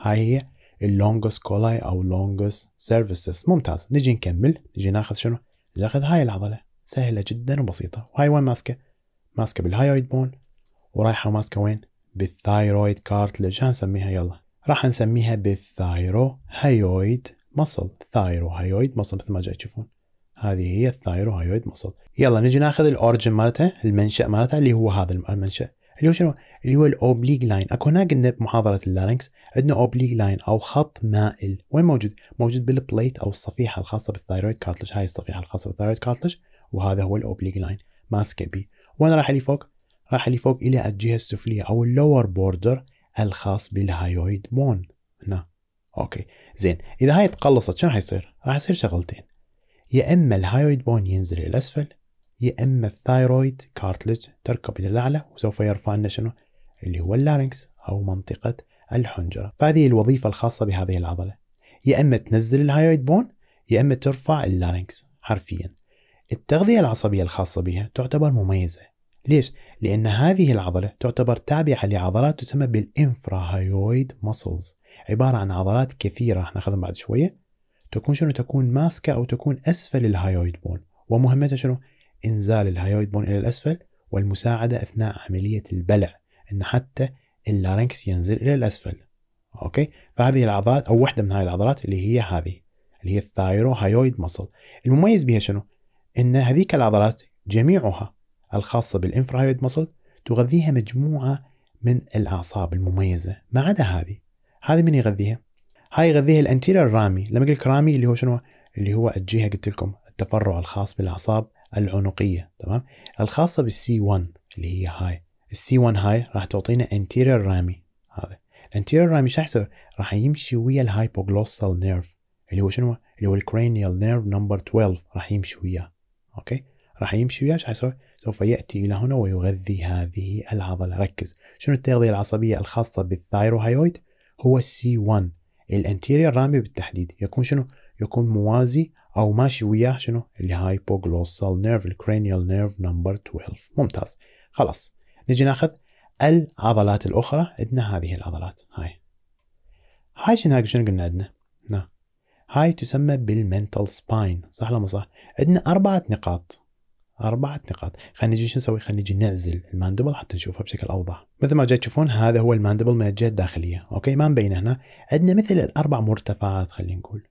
هاي هي اللونجوس كولاي او لونجوس سيرفيسز ممتاز نجي نكمل نجي ناخذ شنو ناخذ هاي العضله سهله جدا وبسيطه وهاي وين ماسكه ماسكه بالهايويد بون ورايحه ماسكه وين بالثايرويد كارتلج هنسميها يلا راح نسميها بالثايرو هايويد مصل ثايروهايويد مصل مثل ما جاي تشوفون هذه هي الثايروهايويد مصل يلا نجي ناخذ الاورجن مالتها المنشا مالتها اللي هو هذا المنشا اللي هو شنو اللي هو الاوبليج لاين اكو هناك قلنا بمحاضره اللارنكس عندنا اوبليج لاين او خط مائل وين موجود موجود بالبليت او الصفيحه الخاصه بالثايرويد كارتلج هاي الصفيحه الخاصه بالثايرويد كارتلج وهذا هو الاوبليج لاين ماسكه بي وين راح اللي فوق راح اللي فوق الى الجهه السفليه او اللور بوردر الخاص بالهايويد بون هنا اوكي زين اذا هاي تقلصت شنو حيصير؟ راح يصير شغلتين يا اما الهايرويد بون ينزل الى الاسفل يا اما الثايرويد كارتلج تركب الى الاعلى وسوف يرفع لنا شنو؟ اللي هو اللارنكس او منطقه الحنجره، فهذه الوظيفه الخاصه بهذه العضله. يا اما تنزل الهايرويد بون يا اما ترفع اللارنكس حرفيا. التغذيه العصبيه الخاصه بها تعتبر مميزه. ليش؟ لان هذه العضله تعتبر تابعه لعضلات تسمى بالانفراهايرويد ماسلز عبارة عن عضلات كثيرة راح ناخذها بعد شوية تكون شنو تكون ماسكة أو تكون أسفل الهايويد بون ومهمتها شنو إنزال الهايويد بون إلى الأسفل والمساعدة أثناء عملية البلع أن حتى اللارنكس ينزل إلى الأسفل أوكي فهذه العضلات أو واحدة من هذه العضلات اللي هي هذه اللي هي الثايرو هايويد مصل المميز بها شنو أن هذيك العضلات جميعها الخاصة بالإنفرايد مصل تغذيها مجموعة من الأعصاب المميزة ما عدا هذه هذه من يغذيها؟ هاي يغذيها الانتيرا رامي لما قلت رامي اللي هو شنو اللي هو الجهه قلت لكم التفرع الخاص بالاعصاب العنقيه تمام الخاصه بالسي 1 اللي هي هاي السي 1 هاي راح تعطينا انتيرا رامي هذا الانتيرا رامي شو يحسب راح يمشي ويا الهايبوغلوسال نيرف اللي هو شنو اللي هو الكرانيال نيرف نمبر 12 راح يمشي وياه اوكي راح يمشي وياه شو حيسوي؟ سوف ياتي الى هنا ويغذي هذه العضله ركز شنو التغذيه العصبيه الخاصه بالثايروهايويد هو السي 1 الانتيريور رامي بالتحديد يكون شنو يكون موازي او ماشي وياه شنو الهايبوغلوسال نيرف الكرانيال نيرف نمبر 12 ممتاز خلاص نجي ناخذ العضلات الاخرى عندنا هذه العضلات هاي هاي شنو شنو قلنا عندنا هاي تسمى بالمنتال سباين صح ولا مو صح عندنا اربعه نقاط أربعة نقاط خلينا نجي شو نسوي خلينا نجي نعزل الماندبل حتى نشوفها بشكل أوضح مثل ما جاي تشوفون هذا هو الماندبل من الجهة الداخلية أوكي ما مبين هنا عندنا مثل الأربع مرتفعات خلينا نقول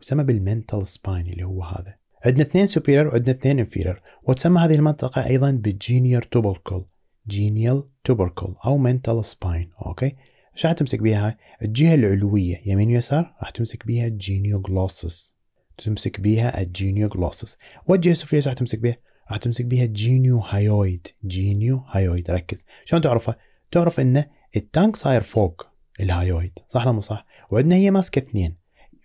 وسمى بالمنتال سباين اللي هو هذا عندنا اثنين سوبيرير وعندنا اثنين انفيرير وتسمى هذه المنطقة أيضا بالجينير توبركل جينيال توبركل أو منتال سباين أوكي ايش راح تمسك بيها؟ الجهة العلوية يمين ويسار راح تمسك بيها جلوسس تمسك بيها جلوسس والجهة السفلية راح تمسك بيها هتمسك بيها جينيو هايويد جينيو هايويد ركز شلون تعرفها؟ تعرف ان التانك صاير فوق الهايويد صح ولا مو صح؟ وعندنا هي ماسكه اثنين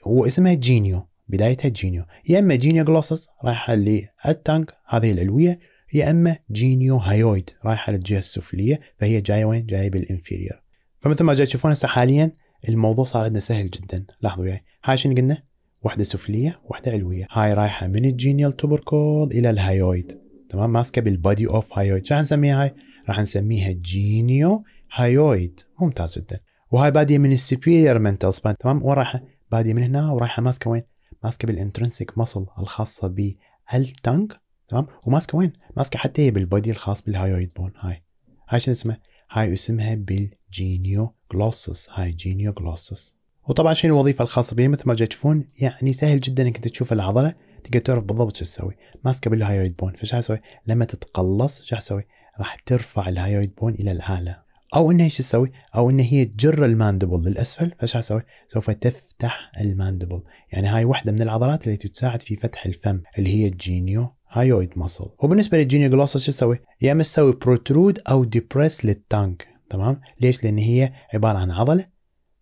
هو اسمها جينيو بدايتها جينيو يا اما جينيو جلوسس رايحه للتانك هذه العلويه يا اما جينيو هايويد رايحه للجهه السفليه فهي جايه وين؟ جايه بالانفيرير فمثل ما جاي تشوفون هسه حاليا الموضوع صار عندنا سهل جدا لاحظوا وياي هاي شنو قلنا؟ واحدة سفلية واحدة علوية هاي رايحة من الجينيال توبركول إلى الهايويد تمام ماسكة بالبادي أوف هايويد شو نسميها هاي؟ راح نسميها جينيو هايويد ممتاز جدا وهاي بادية من السبيير منتال سبان تمام وراح بادية من هنا ورايحة ماسكة وين؟ ماسكة بالانترنسيك مصل الخاصة بالتنج تمام وماسكة وين؟ ماسكة حتى هي بالبادي الخاص بالهايويد بون هاي هاي شو اسمها؟ هاي اسمها بالجينيو جلوسس هاي جينيو جلوسس وطبعا شنو الوظيفه الخاصه به مثل ما جاي تشوفون يعني سهل جدا انك انت تشوف العضله تقدر تعرف بالضبط شو تسوي ماسكه بالهايويد بون فش اسوي لما تتقلص شو اسوي راح ترفع الهايويد بون الى الاعلى او انها ايش تسوي؟ او ان هي تجر الماندبل للاسفل فايش اسوي؟ سوف تفتح الماندبل، يعني هاي واحده من العضلات اللي تساعد في فتح الفم اللي هي الجينيو هايويد ماسل، وبالنسبه للجينيو جلوسس شو تسوي؟ يا اما تسوي بروترود او ديبرس للتانك، تمام؟ ليش؟ لان هي عباره عن عضله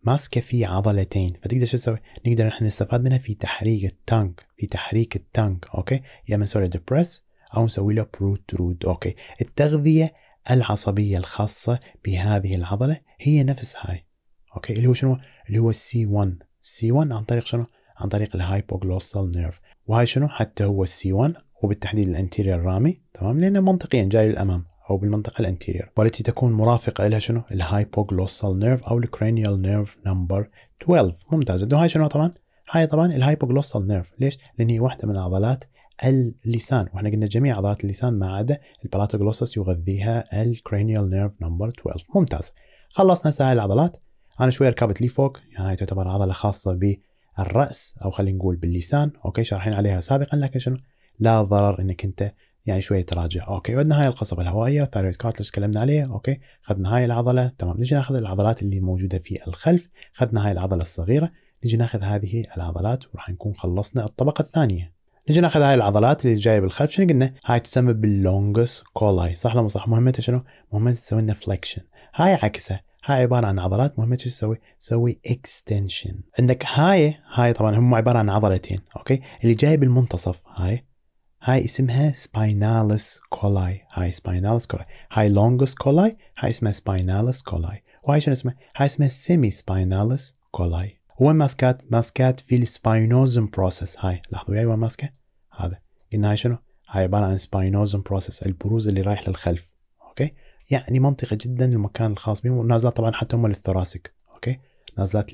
ماسكه في عضلتين فتقدر شو تسوي؟ نقدر نحن نستفاد منها في تحريك التانك في تحريك التانك اوكي؟ يا اما نسوي له ديبرس او نسوي له بروت رود اوكي؟ التغذيه العصبيه الخاصه بهذه العضله هي نفس هاي اوكي؟ اللي هو شنو؟ اللي هو السي 1 السي 1 عن طريق شنو؟ عن طريق الهايبوغلوسال نيرف وهاي شنو؟ حتى هو السي 1 وبالتحديد الانتيريال رامي تمام؟ لانه منطقيا جاي للامام او بالمنطقه الانتيرير والتي تكون مرافقه لها شنو الهايبوغلوسال نيرف او الكرانيال نيرف نمبر 12 ممتازه هاي شنو طبعا هاي طبعا الهايبوغلوسال نيرف ليش لان هي واحده من عضلات اللسان واحنا قلنا جميع عضلات اللسان ما عدا البلاتوغلوسس يغذيها الكرانيال نيرف نمبر 12 ممتاز خلصنا هسه العضلات انا شوي ركبت لي فوق يعني هاي تعتبر عضله خاصه بالراس او خلينا نقول باللسان اوكي شارحين عليها سابقا لكن شنو لا ضرر انك انت يعني شويه تراجع اوكي بدنا هاي القصبه الهوائيه ثايرويد كارتلس تكلمنا عليه اوكي خدنا هاي العضله تمام نجي ناخذ العضلات اللي موجوده في الخلف خدنا هاي العضله الصغيره نجي ناخذ هذه العضلات وراح نكون خلصنا الطبقه الثانيه نجي ناخذ هاي العضلات اللي جايه بالخلف شنو قلنا؟ هاي تسمى باللونجس كولاي صح ولا مو صح مهمتها شنو؟ مهمتها تسوي لنا فليكشن هاي عكسها هاي عباره عن عضلات مهمتها شو تسوي؟ تسوي اكستنشن عندك هاي هاي طبعا هم عباره عن عضلتين اوكي اللي جايه بالمنتصف هاي هاي اسمها spinalis coli هاي spinalis coli هاي longus coli هاي اسمها spinalis coli وهاي شنو اسمها هاي اسمها semi spinalis coli وين ماسكات ماسكات في السباينوزم بروسيس هاي لاحظوا وياي وين ماسكه هذا قلنا هاي شنو هاي عباره عن سباينوزم بروسيس البروز اللي رايح للخلف اوكي يعني منطقه جدا المكان الخاص بهم ونازلات طبعا حتى هم للثوراسيك اوكي نازلات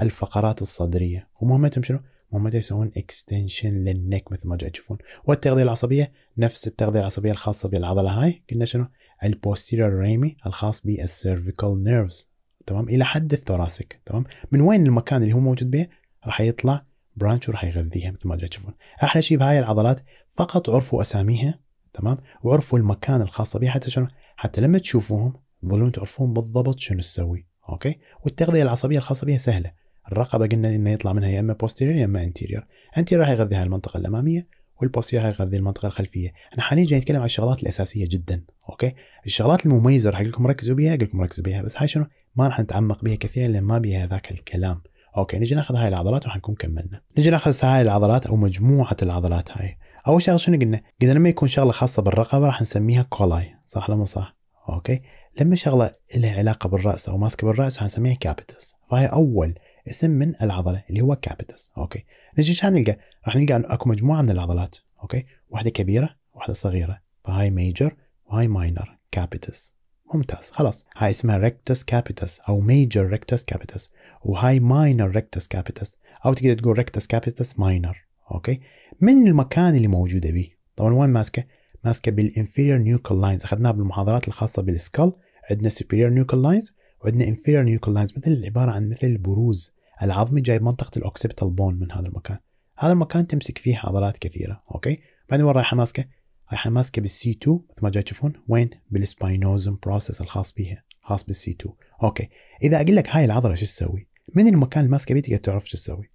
للفقرات الصدريه ومهمتهم شنو وما يسوون اكستنشن للنك مثل ما جاي تشوفون والتغذيه العصبيه نفس التغذيه العصبيه الخاصه بالعضله هاي قلنا شنو البوستيريور ريمي الخاص بالسيرفيكال نيرفز تمام الى حد الثوراسيك تمام من وين المكان اللي هو موجود به راح يطلع برانش وراح يغذيها مثل ما جاي تشوفون احلى شيء بهاي العضلات فقط عرفوا اساميها تمام وعرفوا المكان الخاص بها حتى شنو حتى لما تشوفوهم تظلون تعرفون بالضبط شنو تسوي اوكي والتغذيه العصبيه الخاصه بها سهله الرقبه قلنا انه يطلع منها يا اما بوستيرير يا اما انتيرير انتيرير راح يغذي هاي المنطقه الاماميه والبوستيرير راح يغذي المنطقه الخلفيه انا حاليا جاي اتكلم عن الشغلات الاساسيه جدا اوكي الشغلات المميزه راح اقول لكم ركزوا بيها اقول لكم ركزوا بيها بس هاي شنو ما راح نتعمق بيها كثيرا لان ما بيها ذاك الكلام اوكي نجي ناخذ هاي العضلات وراح نكون كملنا نجي ناخذ هاي العضلات او مجموعه العضلات هاي اول شغله شنو قلنا قلنا لما يكون شغله خاصه بالرقبه راح نسميها كولاي صح ولا مو صح اوكي لما شغله لها علاقه بالراس او ماسكه بالراس راح نسميها كابيتس فهي اول اسم من العضله اللي هو كابيتس اوكي نجي شو نلقى راح نلقى انه اكو مجموعه من العضلات اوكي واحده كبيره واحده صغيره فهاي ميجر وهاي ماينر كابيتس ممتاز خلاص هاي اسمها ريكتوس كابيتس او ميجر ريكتوس كابيتس وهاي ماينر ريكتوس كابيتس او تقدر تقول ريكتوس كابيتس ماينر اوكي من المكان اللي موجوده به طبعا وين ماسكه ماسكه بالانفيرير نيوكل لاينز اخذناها بالمحاضرات الخاصه بالسكال عندنا سوبيرير نيوكل لاينز وعندنا inferior nuchal lines مثل عباره عن مثل بروز العظمي جاي منطقه الاوكسيبتال بون من هذا المكان هذا المكان تمسك فيه عضلات كثيره اوكي بعدين وين رايحه ماسكه؟ رايحه ماسكه بالسي 2 مثل ما جاي تشوفون وين؟ بالسباينوزم بروسس الخاص بها خاص بالسي 2 اوكي اذا اقول لك هاي العضله شو تسوي؟ من المكان اللي ماسكه بيه تقدر تعرف شو تسوي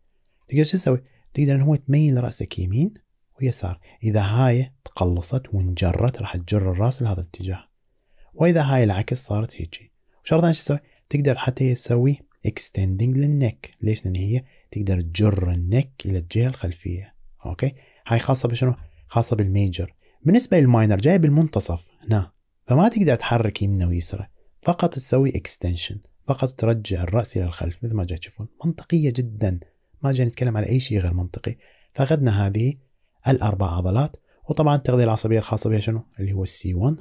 تقدر شو تسوي؟ تقدر ان هو تميل راسك يمين ويسار اذا هاي تقلصت وانجرت راح تجر الراس لهذا الاتجاه واذا هاي العكس صارت هيجي شرط ايش تسوي؟ تقدر حتى تسوي اكستندنج للنك ليش؟ لان هي تقدر تجر النك الى الجهه الخلفيه اوكي؟ هاي خاصه بشنو؟ خاصه بالميجر بالنسبه للماينر جاي بالمنتصف هنا فما تقدر تحرك يمنه ويسره فقط تسوي اكستنشن فقط ترجع الراس الى الخلف مثل ما جاي تشوفون منطقيه جدا ما جاي نتكلم على اي شيء غير منطقي فاخذنا هذه الاربع عضلات وطبعا التغذيه العصبيه الخاصه بها شنو؟ اللي هو السي 1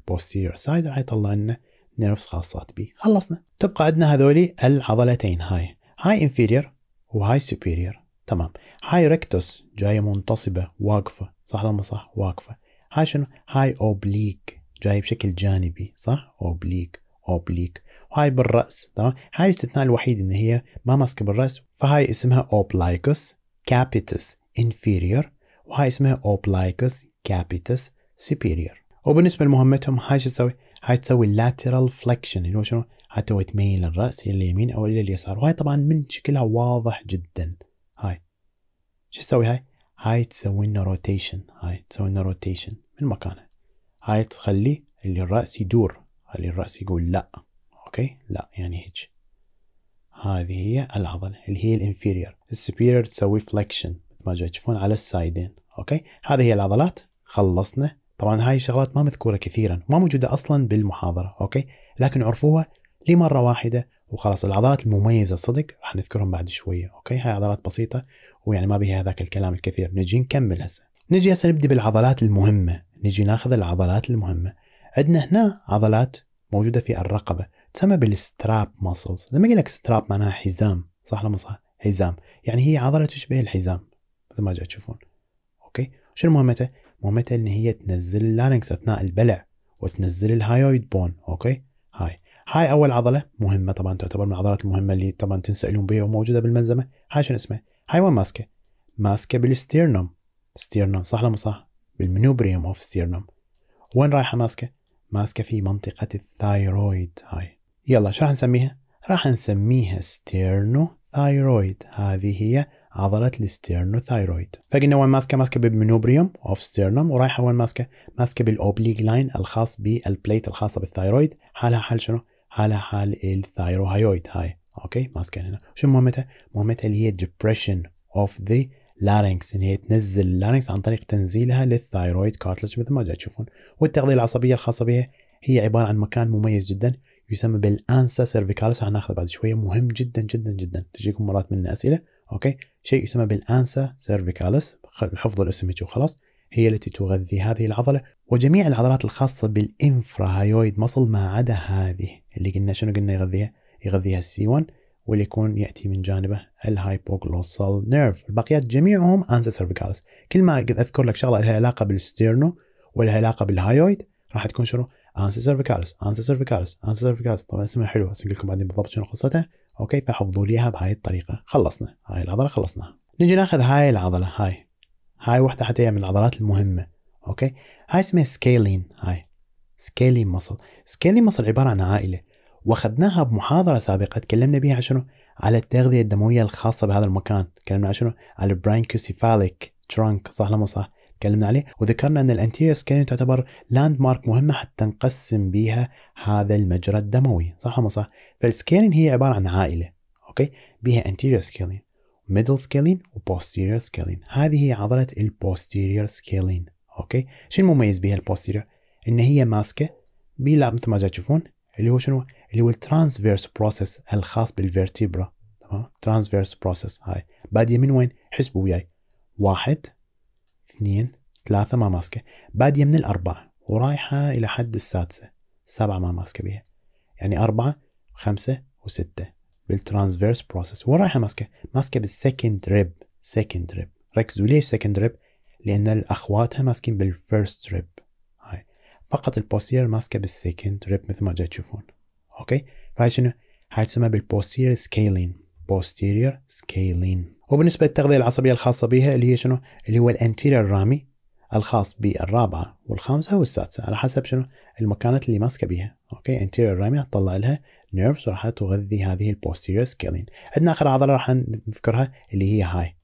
البوستيريور سايد راح يطلع لنا نيرفز خاصات بي خلصنا تبقى عندنا هذولي العضلتين هاي هاي انفيرير وهاي سوبيرير تمام هاي ريكتوس جايه منتصبه واقفه صح ولا صح واقفه هاي شنو هاي اوبليك جايه بشكل جانبي صح اوبليك اوبليك وهاي بالراس تمام هاي الاستثناء الوحيد ان هي ما ماسكه بالراس فهاي اسمها اوبلايكوس كابيتس انفيرير وهاي اسمها اوبلايكوس كابيتس سوبيرير وبالنسبه لمهمتهم هاي شو تسوي هاي تسوي اللاترال فليكشن اللي هو شنو؟ حتى تميل الراس الى اليمين او الى اليسار وهاي طبعا من شكلها واضح جدا هاي شو تسوي هاي؟ هاي تسوي لنا روتيشن هاي تسوي لنا روتيشن من مكانها هاي تخلي اللي الراس يدور خلي الراس يقول لا اوكي لا يعني هيج هذه هي العضلة اللي هي الانفيريور السبيريور تسوي فليكشن مثل ما تشوفون على السايدين اوكي هذه هي العضلات خلصنا طبعا هاي الشغلات ما مذكورة كثيرا ما موجودة أصلا بالمحاضرة أوكي لكن عرفوها لمرة واحدة وخلاص العضلات المميزة صدق راح نذكرهم بعد شوية أوكي هاي عضلات بسيطة ويعني ما بيها هذاك الكلام الكثير نجي نكمل هسه نجي هسه نبدأ بالعضلات المهمة نجي ناخذ العضلات المهمة عندنا هنا عضلات موجودة في الرقبة تسمى بالستراب ماسلز لما يقول لك ستراب معناها حزام صح ولا صح حزام يعني هي عضلة تشبه الحزام مثل ما جاء تشوفون أوكي شنو مهمتها ومتى ان هي تنزل اللارنكس اثناء البلع وتنزل الهايويد بون اوكي هاي هاي اول عضله مهمه طبعا تعتبر من العضلات المهمه اللي طبعا تنسالون بها وموجوده بالمنزمه هاي شنو اسمها هاي وين ماسكه ماسكه بالستيرنوم ستيرنوم صح ولا مو صح بالمنوبريوم اوف ستيرنوم وين رايحه ماسكه ماسكه في منطقه الثايرويد هاي يلا شو راح نسميها راح نسميها ستيرنو ثايرويد هذه هي عضله الستيرنوثايرويد فقلنا وين ماسكه ماسكه بالمنوبريوم اوف ستيرنوم ورايحه وين ماسكه ماسكه بالاوبليك لاين الخاص بالبليت الخاصه بالثايرويد حالها حال شنو حالها حال الثايروهايويد هاي اوكي ماسكه هنا شو مهمتها مهمتها اللي هي ديبريشن اوف ذا لارينكس ان هي تنزل اللارينكس عن طريق تنزيلها للثايرويد كارتلج مثل ما جاي تشوفون والتغذيه العصبيه الخاصه بها هي عباره عن مكان مميز جدا يسمى بالانسا سيرفيكالس هناخذه بعد شويه مهم جدا جدا جدا تجيكم مرات من اسئله اوكي شيء يسمى بالانسا سيرفيكالس حفظوا الاسم هيك وخلاص هي التي تغذي هذه العضله وجميع العضلات الخاصه بالانفراهايويد مصل ما عدا هذه اللي قلنا شنو قلنا يغذيها يغذيها السي 1 واللي يكون ياتي من جانبه الهايبوغلوسال نيرف الباقيات جميعهم انسا سيرفيكالس كل ما اذكر لك شغله لها علاقه بالستيرنو ولها علاقه بالهايويد راح تكون شنو انسي سيرفيكالس انسي سيرفيكالس انسي سيرفيكالس طبعا اسمها حلو اسجل لكم بعدين بالضبط شنو قصتها اوكي فحفظوا لي اياها بهاي الطريقه خلصنا هاي العضله خلصناها نجي ناخذ هاي العضله هاي هاي وحده حتى هي من العضلات المهمه اوكي هاي اسمها سكيلين هاي سكيلين مصل سكيلين مصل عباره عن عائله واخذناها بمحاضره سابقه تكلمنا بها شنو على التغذيه الدمويه الخاصه بهذا المكان تكلمنا عن شنو على البرانكوسيفاليك ترانك صح لما صح تكلمنا عليه وذكرنا ان الانتيريور سكانين تعتبر لاند مارك مهمه حتى نقسم بها هذا المجرى الدموي صح ولا صح؟ فالسكيلين هي عباره عن عائله اوكي بها انتيريور سكيلين ميدل سكيلين وبوستيريور سكيلين هذه هي عضله البوستيريور سكيلين اوكي شو المميز بها البوستيريور؟ ان هي ماسكه بلا مثل ما تشوفون اللي هو شنو؟ اللي هو الترانسفيرس بروسيس الخاص بالفيرتيبرا تمام؟ ترانسفيرس بروسيس هاي باديه من وين؟ حسبوا وياي واحد اثنين ثلاثة ما ماسكة بادية من الأربعة ورايحة إلى حد السادسة سبعة ما ماسكة بها يعني أربعة خمسة وستة بالترانسفيرس بروسس ورايحة ماسكة ماسكة بالسكند ريب سكند ريب ركزوا ليش سكند ريب لأن الأخواتها ماسكين بالفيرست ريب هاي فقط البوستير ماسكة بالسكند ريب مثل ما جاي تشوفون أوكي فهاي شنو هاي تسمى بالبوستير سكيلين بوستيرير سكيلين وبالنسبة للتغذية العصبية الخاصة بها اللي هي شنو؟ اللي هو الانتيرير رامي الخاص بالرابعة والخامسة والسادسة على حسب شنو؟ المكانات اللي ماسكة بها، اوكي؟ انتيرير رامي هتطلع لها نيرفز وراح تغذي هذه البوستيرير سكيلين. عندنا آخر عضلة راح نذكرها اللي هي هاي.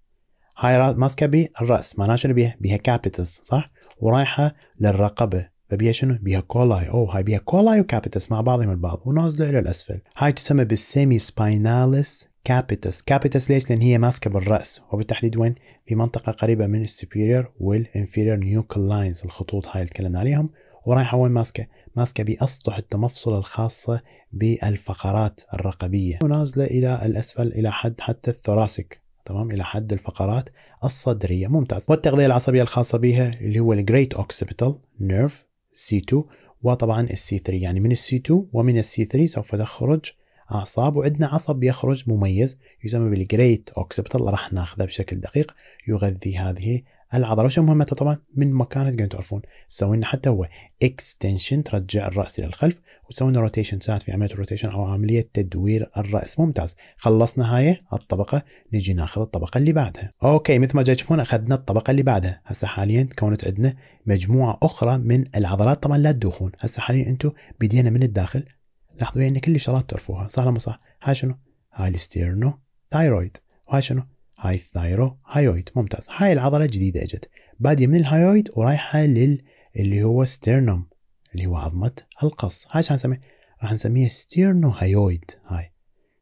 هاي ماسكة بالرأس، معناها شنو بيها؟ بيها كابيتس صح؟ ورايحة للرقبة فبيها شنو؟ بيها كولاي او هاي بيها كولاي وكابيتس مع بعضهم البعض ونازله الى الاسفل، هاي تسمى بالسيمي سبايناليس كابيتس كابيتس ليش لان هي ماسكه بالراس وبالتحديد وين في منطقه قريبه من السوبيريور والانفيريور نيوكل لاينز الخطوط هاي اللي تكلمنا عليهم ورايحه وين ماسكه ماسكه باسطح التمفصل الخاصه بالفقرات الرقبيه ونازله الى الاسفل الى حد حتى الثوراسيك تمام الى حد الفقرات الصدريه ممتاز والتغذيه العصبيه الخاصه بها اللي هو الجريت اوكسيبيتال نيرف سي 2 وطبعا السي 3 يعني من السي 2 ومن السي 3 سوف تخرج اعصاب وعندنا عصب يخرج مميز يسمى بالجريت اوكسبتال راح ناخذه بشكل دقيق يغذي هذه العضله وش مهمته طبعا من مكانها تقدرون تعرفون تسوي لنا حتى هو اكستنشن ترجع الراس الى الخلف وتسوي لنا روتيشن تساعد في عمليه الروتيشن او عمليه تدوير الراس ممتاز خلصنا هاي الطبقه نجي ناخذ الطبقه اللي بعدها اوكي مثل ما جاي تشوفون اخذنا الطبقه اللي بعدها هسه حاليا تكونت عندنا مجموعه اخرى من العضلات طبعا لا تدوخون هسه حاليا انتم بدينا من الداخل لاحظوا يعني كل الشغلات تعرفوها صح ولا مو صح؟ هاي شنو؟ هاي الستيرنو ثايرويد وهاي شنو؟ هاي الثايرو هايويد ممتاز هاي العضله جديده اجت باديه من الهايويد ورايحه لل اللي هو ستيرنوم اللي هو عظمه القص هاي شو هنسميه؟ راح نسميها ستيرنو هايويد هاي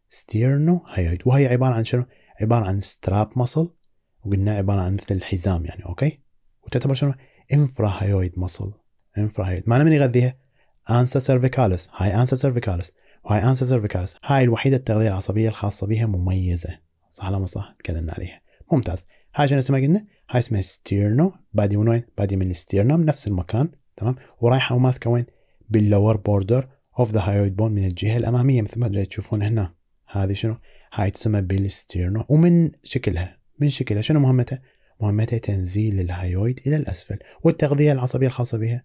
ستيرنو هايويد وهي عباره عن شنو؟ عباره عن ستراب مصل وقلنا عباره عن مثل الحزام يعني اوكي؟ وتعتبر شنو؟ انفرا هايويد مصل انفرا هايويد معناه من يغذيها؟ أنسا سيرفيكاليس هاي أنسا سيرفيكاليس وهاي أنسا سيرفيكاليس هاي الوحيدة التغذية العصبية الخاصة بها مميزة صح ولا صح تكلمنا عليها ممتاز هاي شنو اسمها قلنا هاي اسمها ستيرنو بادي من وين بادي من الستيرنوم نفس المكان تمام ورايحة وماسكة وين باللور بوردر اوف ذا هايويد بون من الجهة الأمامية مثل ما جاي تشوفون هنا هذه شنو هاي تسمى بالستيرنو ومن شكلها من شكلها شنو مهمتها مهمتها تنزيل الهايويد إلى الأسفل والتغذية العصبية الخاصة بها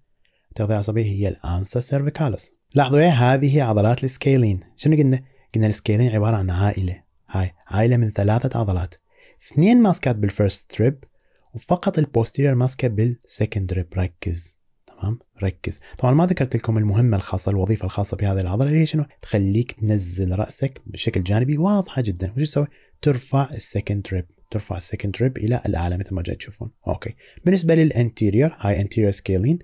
التغذية العصبية هي الأنسا سيرفيكالس لاحظوا ايه هذه هي عضلات السكيلين شنو قلنا؟ قلنا السكيلين عبارة عن عائلة هاي عائلة من ثلاثة عضلات اثنين ماسكات بالفيرست تريب وفقط البوستيرير ماسكة بالسكند تريب ركز تمام ركز طبعا ما ذكرت لكم المهمة الخاصة الوظيفة الخاصة بهذه العضلة اللي هي شنو؟ تخليك تنزل رأسك بشكل جانبي واضحة جدا وش تسوي؟ ترفع السكند تريب ترفع السكند تريب إلى الأعلى مثل ما جاي تشوفون اوكي بالنسبة للانتيريور هاي انتيريور سكيلين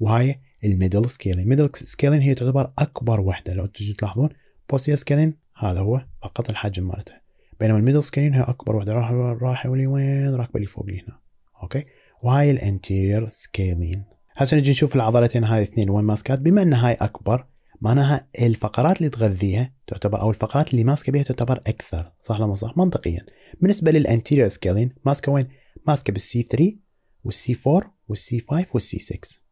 وهاي الميدل سكيلين ميدل سكيلين هي تعتبر اكبر وحده لو تجي تلاحظون بوسيا سكيلين هذا هو فقط الحجم مالته بينما الميدل سكيلين هي اكبر وحده راح راح لي وين راكبه لي فوق لي هنا اوكي وهاي الانتيرير سكيلين هسه نجي نشوف العضلتين هاي الاثنين وين ماسكات بما ان هاي اكبر معناها الفقرات اللي تغذيها تعتبر او الفقرات اللي ماسكه بها تعتبر اكثر صح ولا صح منطقيا بالنسبه للانتيرير سكيلين ماسكه وين ماسكه بالسي 3 والسي 4 والسي 5 والسي 6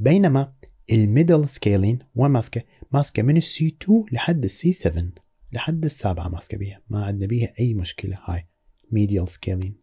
بينما الميدل سكيلين وماسكة ماسكة من السي 2 لحد السي 7 لحد السابعة ماسكة بيها ما عندنا بيها أي مشكلة هاي ميديال سكيلين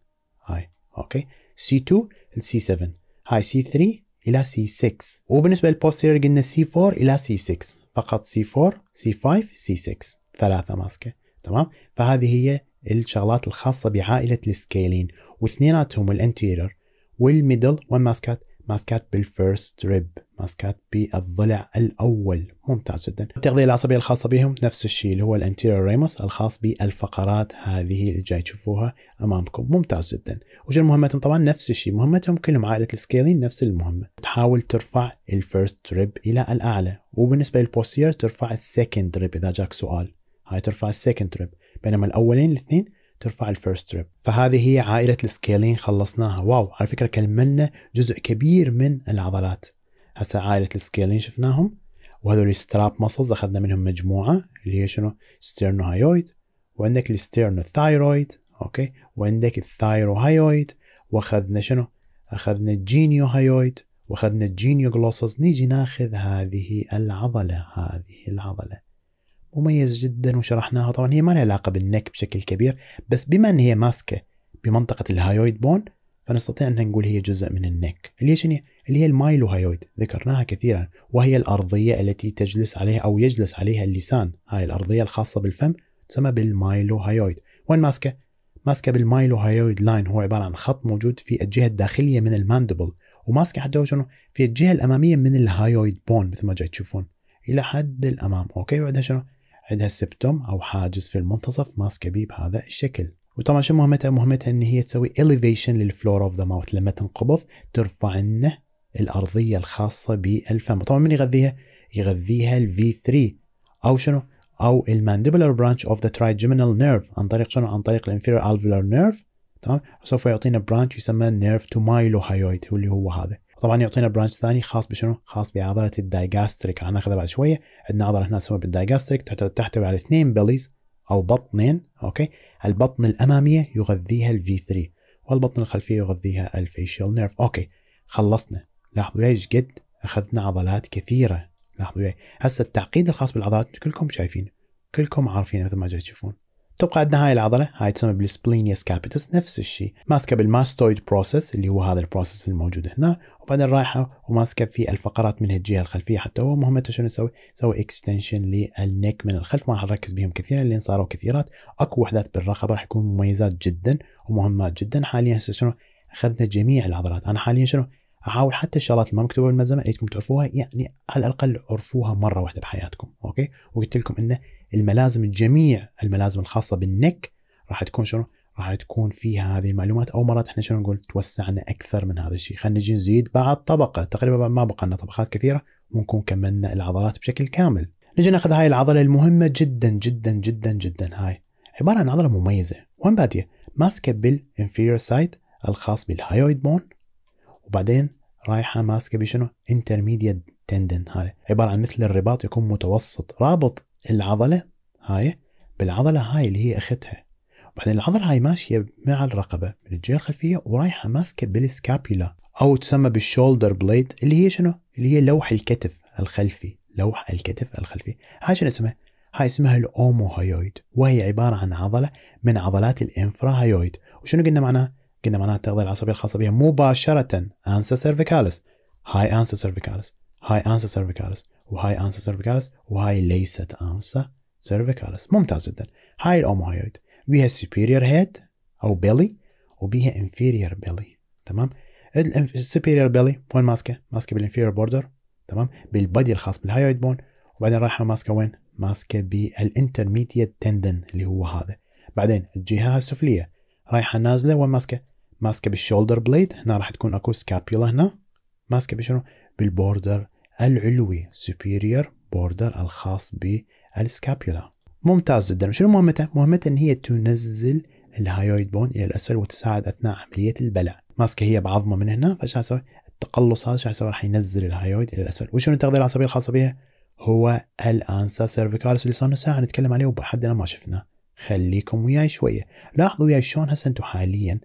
هاي أوكي سي 2 لسي 7 هاي سي 3 إلى سي 6 وبالنسبة للبوستيريور قلنا سي 4 إلى سي 6 فقط سي 4 سي 5 سي 6 ثلاثة ماسكة تمام فهذه هي الشغلات الخاصة بعائلة السكيلين واثنيناتهم الانتيرير والميدل وين ماسكات ماسكات بالفيرست ريب ماسكات بالضلع الاول ممتاز جدا التغذيه العصبيه الخاصه بهم نفس الشيء اللي هو الانتيريور ريموس الخاص بالفقرات هذه اللي جاي تشوفوها امامكم ممتاز جدا وش مهمتهم طبعا نفس الشيء مهمتهم كلهم عائله السكيلين نفس المهمه تحاول ترفع الفيرست ريب الى الاعلى وبالنسبه للبوستير ترفع السكند ريب اذا جاك سؤال هاي ترفع السكند ريب بينما الاولين الاثنين ترفع الفيرست تريب فهذه هي عائله السكيلين خلصناها واو على فكره كملنا جزء كبير من العضلات هسه عائله السكيلين شفناهم وهذول الستراب ماسلز اخذنا منهم مجموعه اللي هي شنو ستيرنوهايويد وعندك الستيرنوثايرويد اوكي وعندك هايويد واخذنا شنو اخذنا الجينيوهايويد واخذنا جلوسوس نيجي ناخذ هذه العضله هذه العضله مميز جدا وشرحناها طبعا هي ما لها علاقة بالنك بشكل كبير بس بما ان هي ماسكة بمنطقة الهايويد بون فنستطيع ان نقول هي جزء من النك اللي هي شنو اللي هي المايلو هايويد ذكرناها كثيرا وهي الارضيه التي تجلس عليها او يجلس عليها اللسان هاي الارضيه الخاصه بالفم تسمى بالمايلو هايويد وين ماسكه ماسكه بالمايلو هايويد لاين هو عباره عن خط موجود في الجهه الداخليه من الماندبل وماسكه حتى شنو في الجهه الاماميه من الهايويد بون مثل ما جاي تشوفون الى حد الامام اوكي وعندها شنو عندها سبتوم او حاجز في المنتصف ماسكه بيه بهذا الشكل وطبعا شو مهمتها مهمتها ان هي تسوي elevation للفلور اوف ذا ماوث لما تنقبض ترفع لنا الارضيه الخاصه بالفم وطبعا من يغذيها يغذيها v 3 او شنو او الماندبلر برانش اوف ذا ترايجمينال نيرف عن طريق شنو عن طريق الانفيرير الفيلر نيرف تمام سوف يعطينا برانش يسمى نيرف تو هايويد واللي هو هذا وطبعا يعطينا برانش ثاني خاص بشنو؟ خاص بعضله الدايجاستريك ناخذها بعد شويه عندنا عضله هنا اسمها بالدايجاستريك تحتوي على اثنين بليز او بطنين اوكي البطن الاماميه يغذيها الفي 3 والبطن الخلفيه يغذيها الفيشيال نيرف اوكي خلصنا لاحظوا ايش قد اخذنا عضلات كثيره لاحظوا هسه التعقيد الخاص بالعضلات كلكم شايفين كلكم عارفين مثل ما جاي تشوفون توقع عندنا هاي العضله هاي تسمى بالسبلينيس كابيتس نفس الشيء ماسكه بالماستويد بروسيس اللي هو هذا البروسيس الموجود هنا وبعدين رايحه وماسكه في الفقرات من الجهه الخلفيه حتى هو مهمته شنو يسوي؟ يسوي اكستنشن للنك من الخلف ما راح نركز بهم كثيرا لان صاروا كثيرات اكو وحدات بالرقبه راح يكون مميزات جدا ومهمات جدا حاليا هسه شنو؟ اخذنا جميع العضلات انا حاليا شنو؟ احاول حتى الشغلات اللي ما مكتوبه بالملزمه انكم تعرفوها يعني على الاقل عرفوها مره واحده بحياتكم اوكي وقلت لكم انه الملازم جميع الملازم الخاصه بالنك راح تكون شنو؟ راح تكون فيها هذه المعلومات او مرات احنا شنو نقول توسعنا اكثر من هذا الشيء، خلينا نجي نزيد بعد طبقه، تقريبا ما بقى لنا طبقات كثيره ونكون كملنا العضلات بشكل كامل. نجي ناخذ هاي العضله المهمه جدا جدا جدا جدا هاي عباره عن عضله مميزه وين باديه؟ ماسكه بالانفيريور سايد الخاص بالهايويد بون وبعدين رايحه ماسكه بشنو؟ انترميديت تندن هاي عباره عن مثل الرباط يكون متوسط رابط العضله هاي بالعضله هاي اللي هي اختها وبعدين العضله هاي ماشيه مع الرقبه من الجهه الخلفيه ورايحه ماسكه بالسكابيولا او تسمى بالشولدر بليد اللي هي شنو؟ اللي هي لوح الكتف الخلفي لوح الكتف الخلفي هاي شنو اسمها؟ هاي اسمها الاوموهايويد وهي عباره عن عضله من عضلات الانفراهايويد وشنو قلنا معناها؟ قلنا معناها التغذيه العصبيه الخاصه بها مباشره انسا سيرفيكالس هاي انسا سيرفيكالس هاي انسا سيرفيكاليس وهاي انسا سيرفيكاليس وهاي ليست انسا سيرفيكاليس ممتاز جدا هاي الاوموهايد بيها سوبيريور هيد او بيلي وبيها انفيريور بيلي تمام السوبيريور بيلي وين ماسكه؟ ماسكه بالانفيريور بوردر تمام؟ بالبادي الخاص بالهايويد بون وبعدين رايحه ماسكه وين؟ ماسكه بالانترميديت تندن اللي هو هذا بعدين الجهه السفليه رايحه نازله وين ماسكه؟ ماسكه بالشولدر بليد هنا راح تكون اكو سكابيولا هنا ماسكه بشنو؟ بالبوردر العلوي superior border الخاص بالسكابيولا ممتاز جدا شنو مهمتها؟ مهمتها ان هي تنزل الهايويد بون الى الاسفل وتساعد اثناء عمليه البلع ماسكه هي بعظمه من هنا فايش اسوي؟ التقلص هذا شو اسوي؟ راح ينزل الهايويد الى الاسفل وشنو التغذيه العصبيه الخاصه بها؟ هو الانسا سيرفيكالس اللي صار ساعه نتكلم عليه وبحدنا ما شفناه خليكم وياي شويه لاحظوا وياي شلون هسه انتم حاليا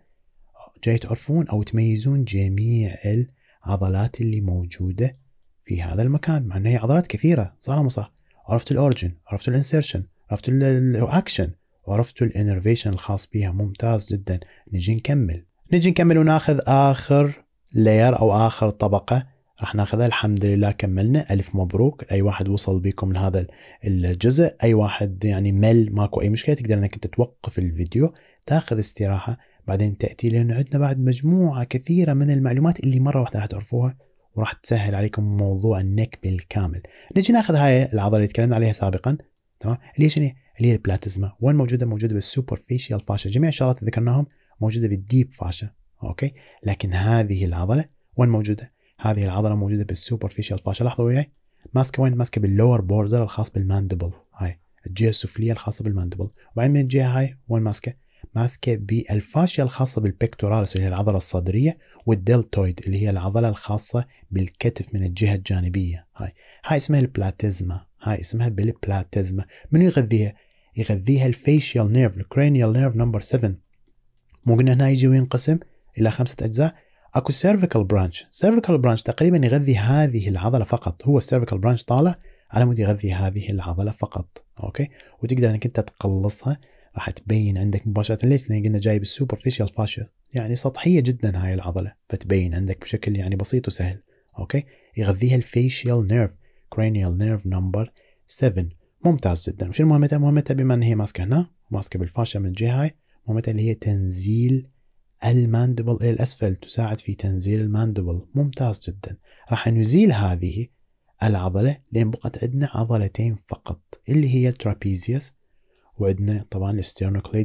جاي تعرفون او تميزون جميع ال عضلات اللي موجوده في هذا المكان مع أنها هي عضلات كثيره صح صح عرفت الاورجن عرفت الانسيرشن عرفت الاكشن وعرفت الانرفيشن الخاص بها ممتاز جدا نجي نكمل نجي نكمل وناخذ اخر لاير او اخر طبقه راح ناخذها الحمد لله كملنا الف مبروك اي واحد وصل بكم لهذا الجزء اي واحد يعني مل ماكو اي مشكله تقدر انك انت توقف الفيديو تاخذ استراحه بعدين تأتي لأنه عندنا بعد مجموعة كثيرة من المعلومات اللي مرة واحدة راح تعرفوها وراح تسهل عليكم موضوع النك بالكامل نجي ناخذ هاي العضله اللي تكلمنا عليها سابقا تمام اللي هي شنو اللي هي البلاتيزما وين موجوده موجوده فيشيال فاشا جميع الشغلات اللي ذكرناهم موجوده بالديب فاشا اوكي لكن هذه العضله وين موجوده هذه العضله موجوده فيشيال فاشا لاحظوا وياي ماسكه وين ماسكه باللور بوردر الخاص بالماندبل هاي الجهه السفليه الخاصه بالماندبل وبعدين من الجهه هاي وين ماسكه ماسكه بالفاشيا الخاصه بالبكتورالس اللي هي العضله الصدريه والدلتويد اللي هي العضله الخاصه بالكتف من الجهه الجانبيه هاي هاي اسمها البلاتيزما هاي اسمها بالبلاتيزما منو يغذيها؟ يغذيها الفيشيال نيرف الكرانيال نيرف نمبر 7 مو قلنا هنا يجي وينقسم الى خمسه اجزاء اكو سيرفيكال برانش سيرفيكال برانش تقريبا يغذي هذه العضله فقط هو السيرفيكال برانش طالع على مود يغذي هذه العضله فقط اوكي وتقدر انك انت تقلصها راح تبين عندك مباشره ليش؟ لان قلنا جايب السوبرفيشال فاشيا يعني سطحيه جدا هاي العضله فتبين عندك بشكل يعني بسيط وسهل اوكي يغذيها الفيشيال نيرف كرانيال نيرف نمبر 7 ممتاز جدا وشنو مهمتها؟ مهمتها بما ان هي ماسكه هنا ماسكه بالفاشيا من الجهه هاي مهمتها اللي هي تنزيل الماندبل الى الاسفل تساعد في تنزيل الماندبل ممتاز جدا راح نزيل هذه العضله لين بقت عندنا عضلتين فقط اللي هي الترابيزيوس وعندنا طبعا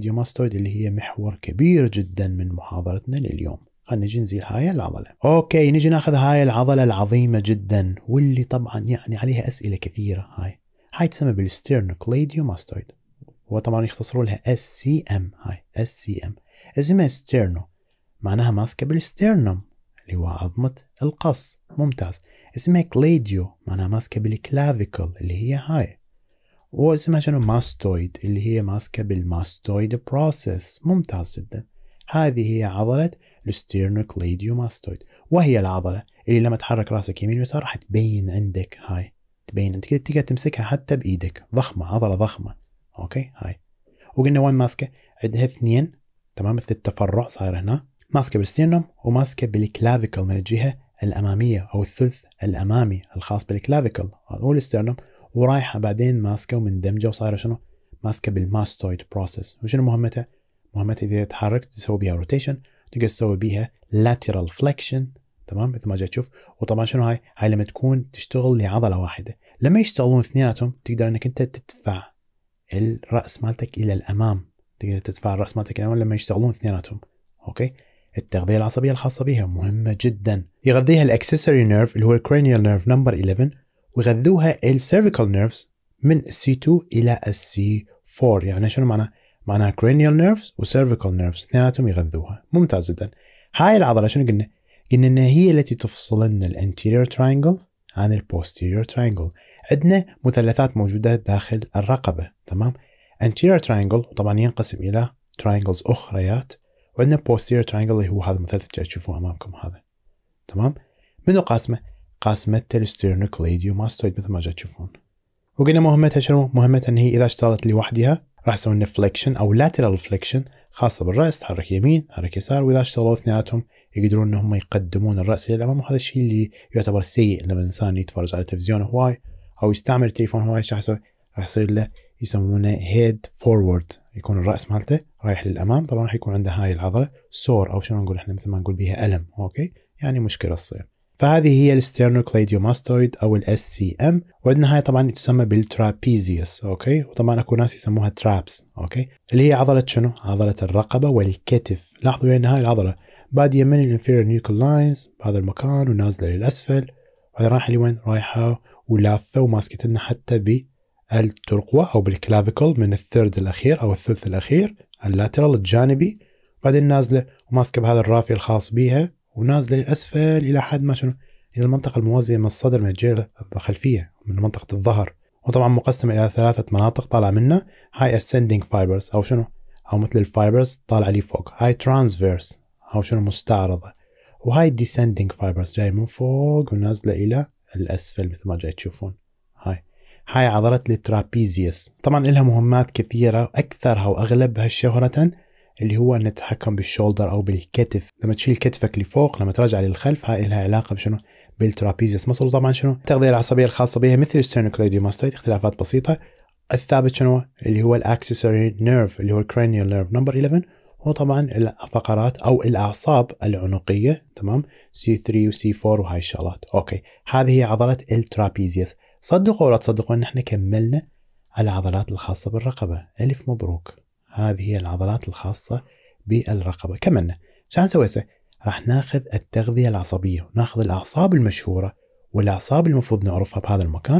ماستويد اللي هي محور كبير جدا من محاضرتنا لليوم خلينا نجي نزيل هاي العضلة أوكي نجي ناخذ هاي العضلة العظيمة جدا واللي طبعا يعني عليها أسئلة كثيرة هاي هاي تسمى بالستيرنوكليديوماستويد وطبعا يختصروا لها اس سي ام هاي اس سي ام اسمها ستيرنو معناها ماسكه بالستيرنوم اللي هو عظمه القص ممتاز اسمها كليديو معناها ماسكه بالكلافيكل اللي هي هاي واسمها شنو ماستويد اللي هي ماسكة بالماستويد بروسيس ممتاز جدا هذه هي عضلة ماستويد وهي العضلة اللي لما تحرك راسك يمين ويسار راح تبين عندك هاي تبين انت كده تقدر تمسكها حتى بايدك ضخمة عضلة ضخمة اوكي هاي وقلنا وين ماسكة عندها اثنين تمام مثل التفرع صاير هنا ماسكة بالستيرنوم وماسكة بالكلافيكل من الجهة الأمامية أو الثلث الأمامي الخاص بالكلافيكل والستيرنوم ورايحه بعدين ماسكه ومندمجه وصايره شنو؟ ماسكه بالماستويد بروسيس وشنو مهمتها؟ مهمتها اذا تحرك تسوي بها روتيشن تقدر تسوي بها لاترال فليكشن تمام مثل ما جاي تشوف وطبعا شنو هاي؟ هاي لما تكون تشتغل لعضله واحده لما يشتغلون اثنيناتهم تقدر انك انت تدفع الراس مالتك الى الامام تقدر تدفع الراس مالتك الى الامام لما يشتغلون اثنيناتهم اوكي التغذية العصبية الخاصة بها مهمة جدا يغذيها الاكسسوري نيرف اللي هو الكرينيال نيرف نمبر 11 ويغذوها السيرفيكال نيرفز من السي 2 الى السي 4 يعني شنو معناه؟ معناها cranial و cervical nerves اثنيناتهم يغذوها ممتاز جدا هاي العضله شنو قلنا؟ قلنا انها هي التي تفصل لنا الانتيريور triangle عن البوستيريور triangle عندنا مثلثات موجوده داخل الرقبه تمام anterior triangle طبعا ينقسم الى triangles اخريات وعندنا posterior triangle اللي هو هذا المثلث اللي تشوفوه امامكم هذا تمام منو قاسمه قاسمة الستيرنوكليديوماستويد مثل ما جا تشوفون وقلنا مهمتها شنو؟ مهمتها ان هي اذا اشتغلت لوحدها راح تسوي فليكشن او لاترال فليكشن خاصه بالراس تحرك يمين تحرك يسار واذا اشتغلوا اثنيناتهم يقدرون انهم يقدمون الراس الى الامام وهذا الشيء اللي يعتبر سيء لما الانسان يتفرج على تلفزيون هواي او يستعمل التليفون هواي ايش راح يصير له يسمونه هيد فورورد يكون الراس مالته رايح للامام طبعا راح يكون عنده هاي العضله سور او شنو نقول احنا مثل ما نقول بها الم اوكي يعني مشكله تصير فهذه هي الستيرنوكليديوماستويد او الاس سي ام هاي طبعا تسمى بالترابيزيوس اوكي وطبعا اكو ناس يسموها ترابس اوكي اللي هي عضله شنو؟ عضله الرقبه والكتف لاحظوا وين هاي العضله باديه من الانفيرير نيوكل لاينز بهذا المكان ونازله للاسفل وبعدين رايحه لوين؟ رايحه ولافه وماسكت لنا حتى بالترقوه او بالكلافيكل من الثرد الاخير او الثلث الاخير اللاترال الجانبي بعدين نازله وماسكه بهذا الرافي الخاص بيها ونازله للاسفل الى حد ما شنو الى المنطقه الموازيه من الصدر من الجهه الخلفيه من منطقه الظهر وطبعا مقسمه الى ثلاثه مناطق طالعه منها هاي اسندنج فايبرز او شنو او مثل الفايبرز طالعه لي فوق هاي ترانسفيرس او شنو مستعرضه وهاي ديسندنج فايبرز جاي من فوق ونازله الى الاسفل مثل ما جاي تشوفون هاي هاي عضلة الترابيزيوس طبعا لها مهمات كثيرة أكثرها وأغلبها شهرة اللي هو نتحكم بالشولدر او بالكتف لما تشيل كتفك لفوق لما ترجع للخلف هاي لها علاقه بشنو بالترابيزيوس مسل وطبعا شنو التغذيه العصبيه الخاصه بها مثل السترنوكليديوماستويد اختلافات بسيطه الثابت شنو اللي هو الاكسسوري نيرف اللي هو الكرانيال نيرف نمبر 11 وطبعا الفقرات او الاعصاب العنقيه تمام سي 3 وسي 4 وهاي الشغلات اوكي هذه هي عضله الترابيزيوس صدقوا ولا تصدقوا ان احنا كملنا العضلات الخاصه بالرقبه الف مبروك هذه هي العضلات الخاصة بالرقبة كمان شو نسوي راح ناخذ التغذية العصبية وناخذ الأعصاب المشهورة والأعصاب المفروض نعرفها بهذا المكان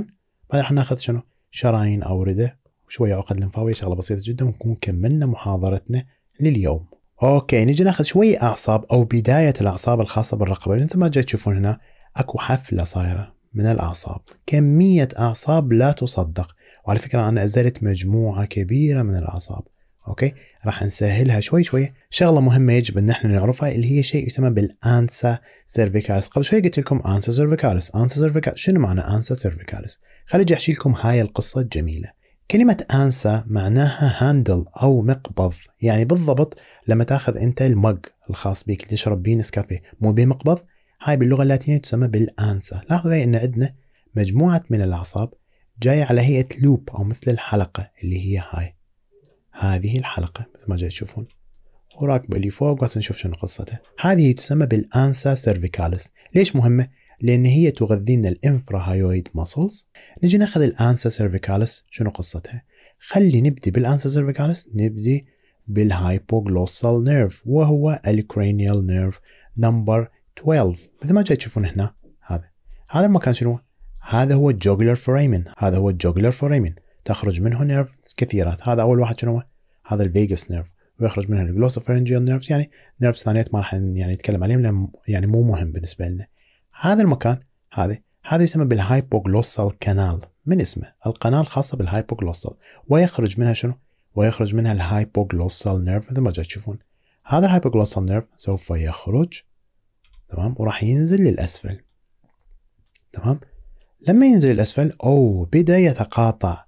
بعدين راح ناخذ شنو شرايين أوردة وشوية عقد لمفاوية شغلة بسيطة جدا ونكون كملنا محاضرتنا لليوم اوكي نجي ناخذ شوية أعصاب أو بداية الأعصاب الخاصة بالرقبة مثل ما جاي تشوفون هنا اكو حفلة صايرة من الأعصاب كمية أعصاب لا تصدق وعلى فكرة أنا أزلت مجموعة كبيرة من الأعصاب اوكي راح نسهلها شوي شوي شغله مهمه يجب ان احنا نعرفها اللي هي شيء يسمى بالانسا سيرفيكالس قبل شوي قلت لكم انسا سيرفيكالس انسا سيرفيكالس شنو معنى انسا سيرفيكالس خليني احكي لكم هاي القصه الجميله كلمة أنسى معناها هاندل أو مقبض يعني بالضبط لما تاخذ أنت المج الخاص بك اللي تشرب بيه نسكافيه مو بمقبض هاي باللغة اللاتينية تسمى بالأنسى لاحظوا هاي أن عندنا مجموعة من الأعصاب جاية على هيئة لوب أو مثل الحلقة اللي هي هاي هذه الحلقة مثل ما جاي تشوفون وراكبة اللي فوق بس نشوف شنو قصته هذه تسمى بالانسا سيرفيكاليس ليش مهمة؟ لأن هي تغذينا لنا الانفرا هايويد مسلز نجي ناخذ الانسا سيرفيكاليس شنو قصتها؟ خلي نبدي بالانسا سيرفيكاليس نبدي بالهايبوغلوسال نيرف وهو الكرينيال نيرف نمبر 12 مثل ما جاي تشوفون هنا هذا هذا المكان شنو؟ هذا هو الجوجلر فوريمن هذا هو الجوجلر فوريمن تخرج منه نيرف كثيرة هذا أول واحد شنو هذا الفيجاس نيرف ويخرج منها الجلوسوفرينجيال نيرف يعني نيرف ثانيات ما راح يعني نتكلم عليهم لان يعني مو مهم بالنسبه لنا. هذا المكان هذا هذا يسمى بالهايبوغلوسال كانال من اسمه القناه الخاصه بالهايبوغلوسال ويخرج منها شنو؟ ويخرج منها الهايبوغلوسال نيرف مثل ما تشوفون هذا الهايبوغلوسال نيرف سوف يخرج تمام وراح ينزل للاسفل تمام لما ينزل للاسفل او بدا يتقاطع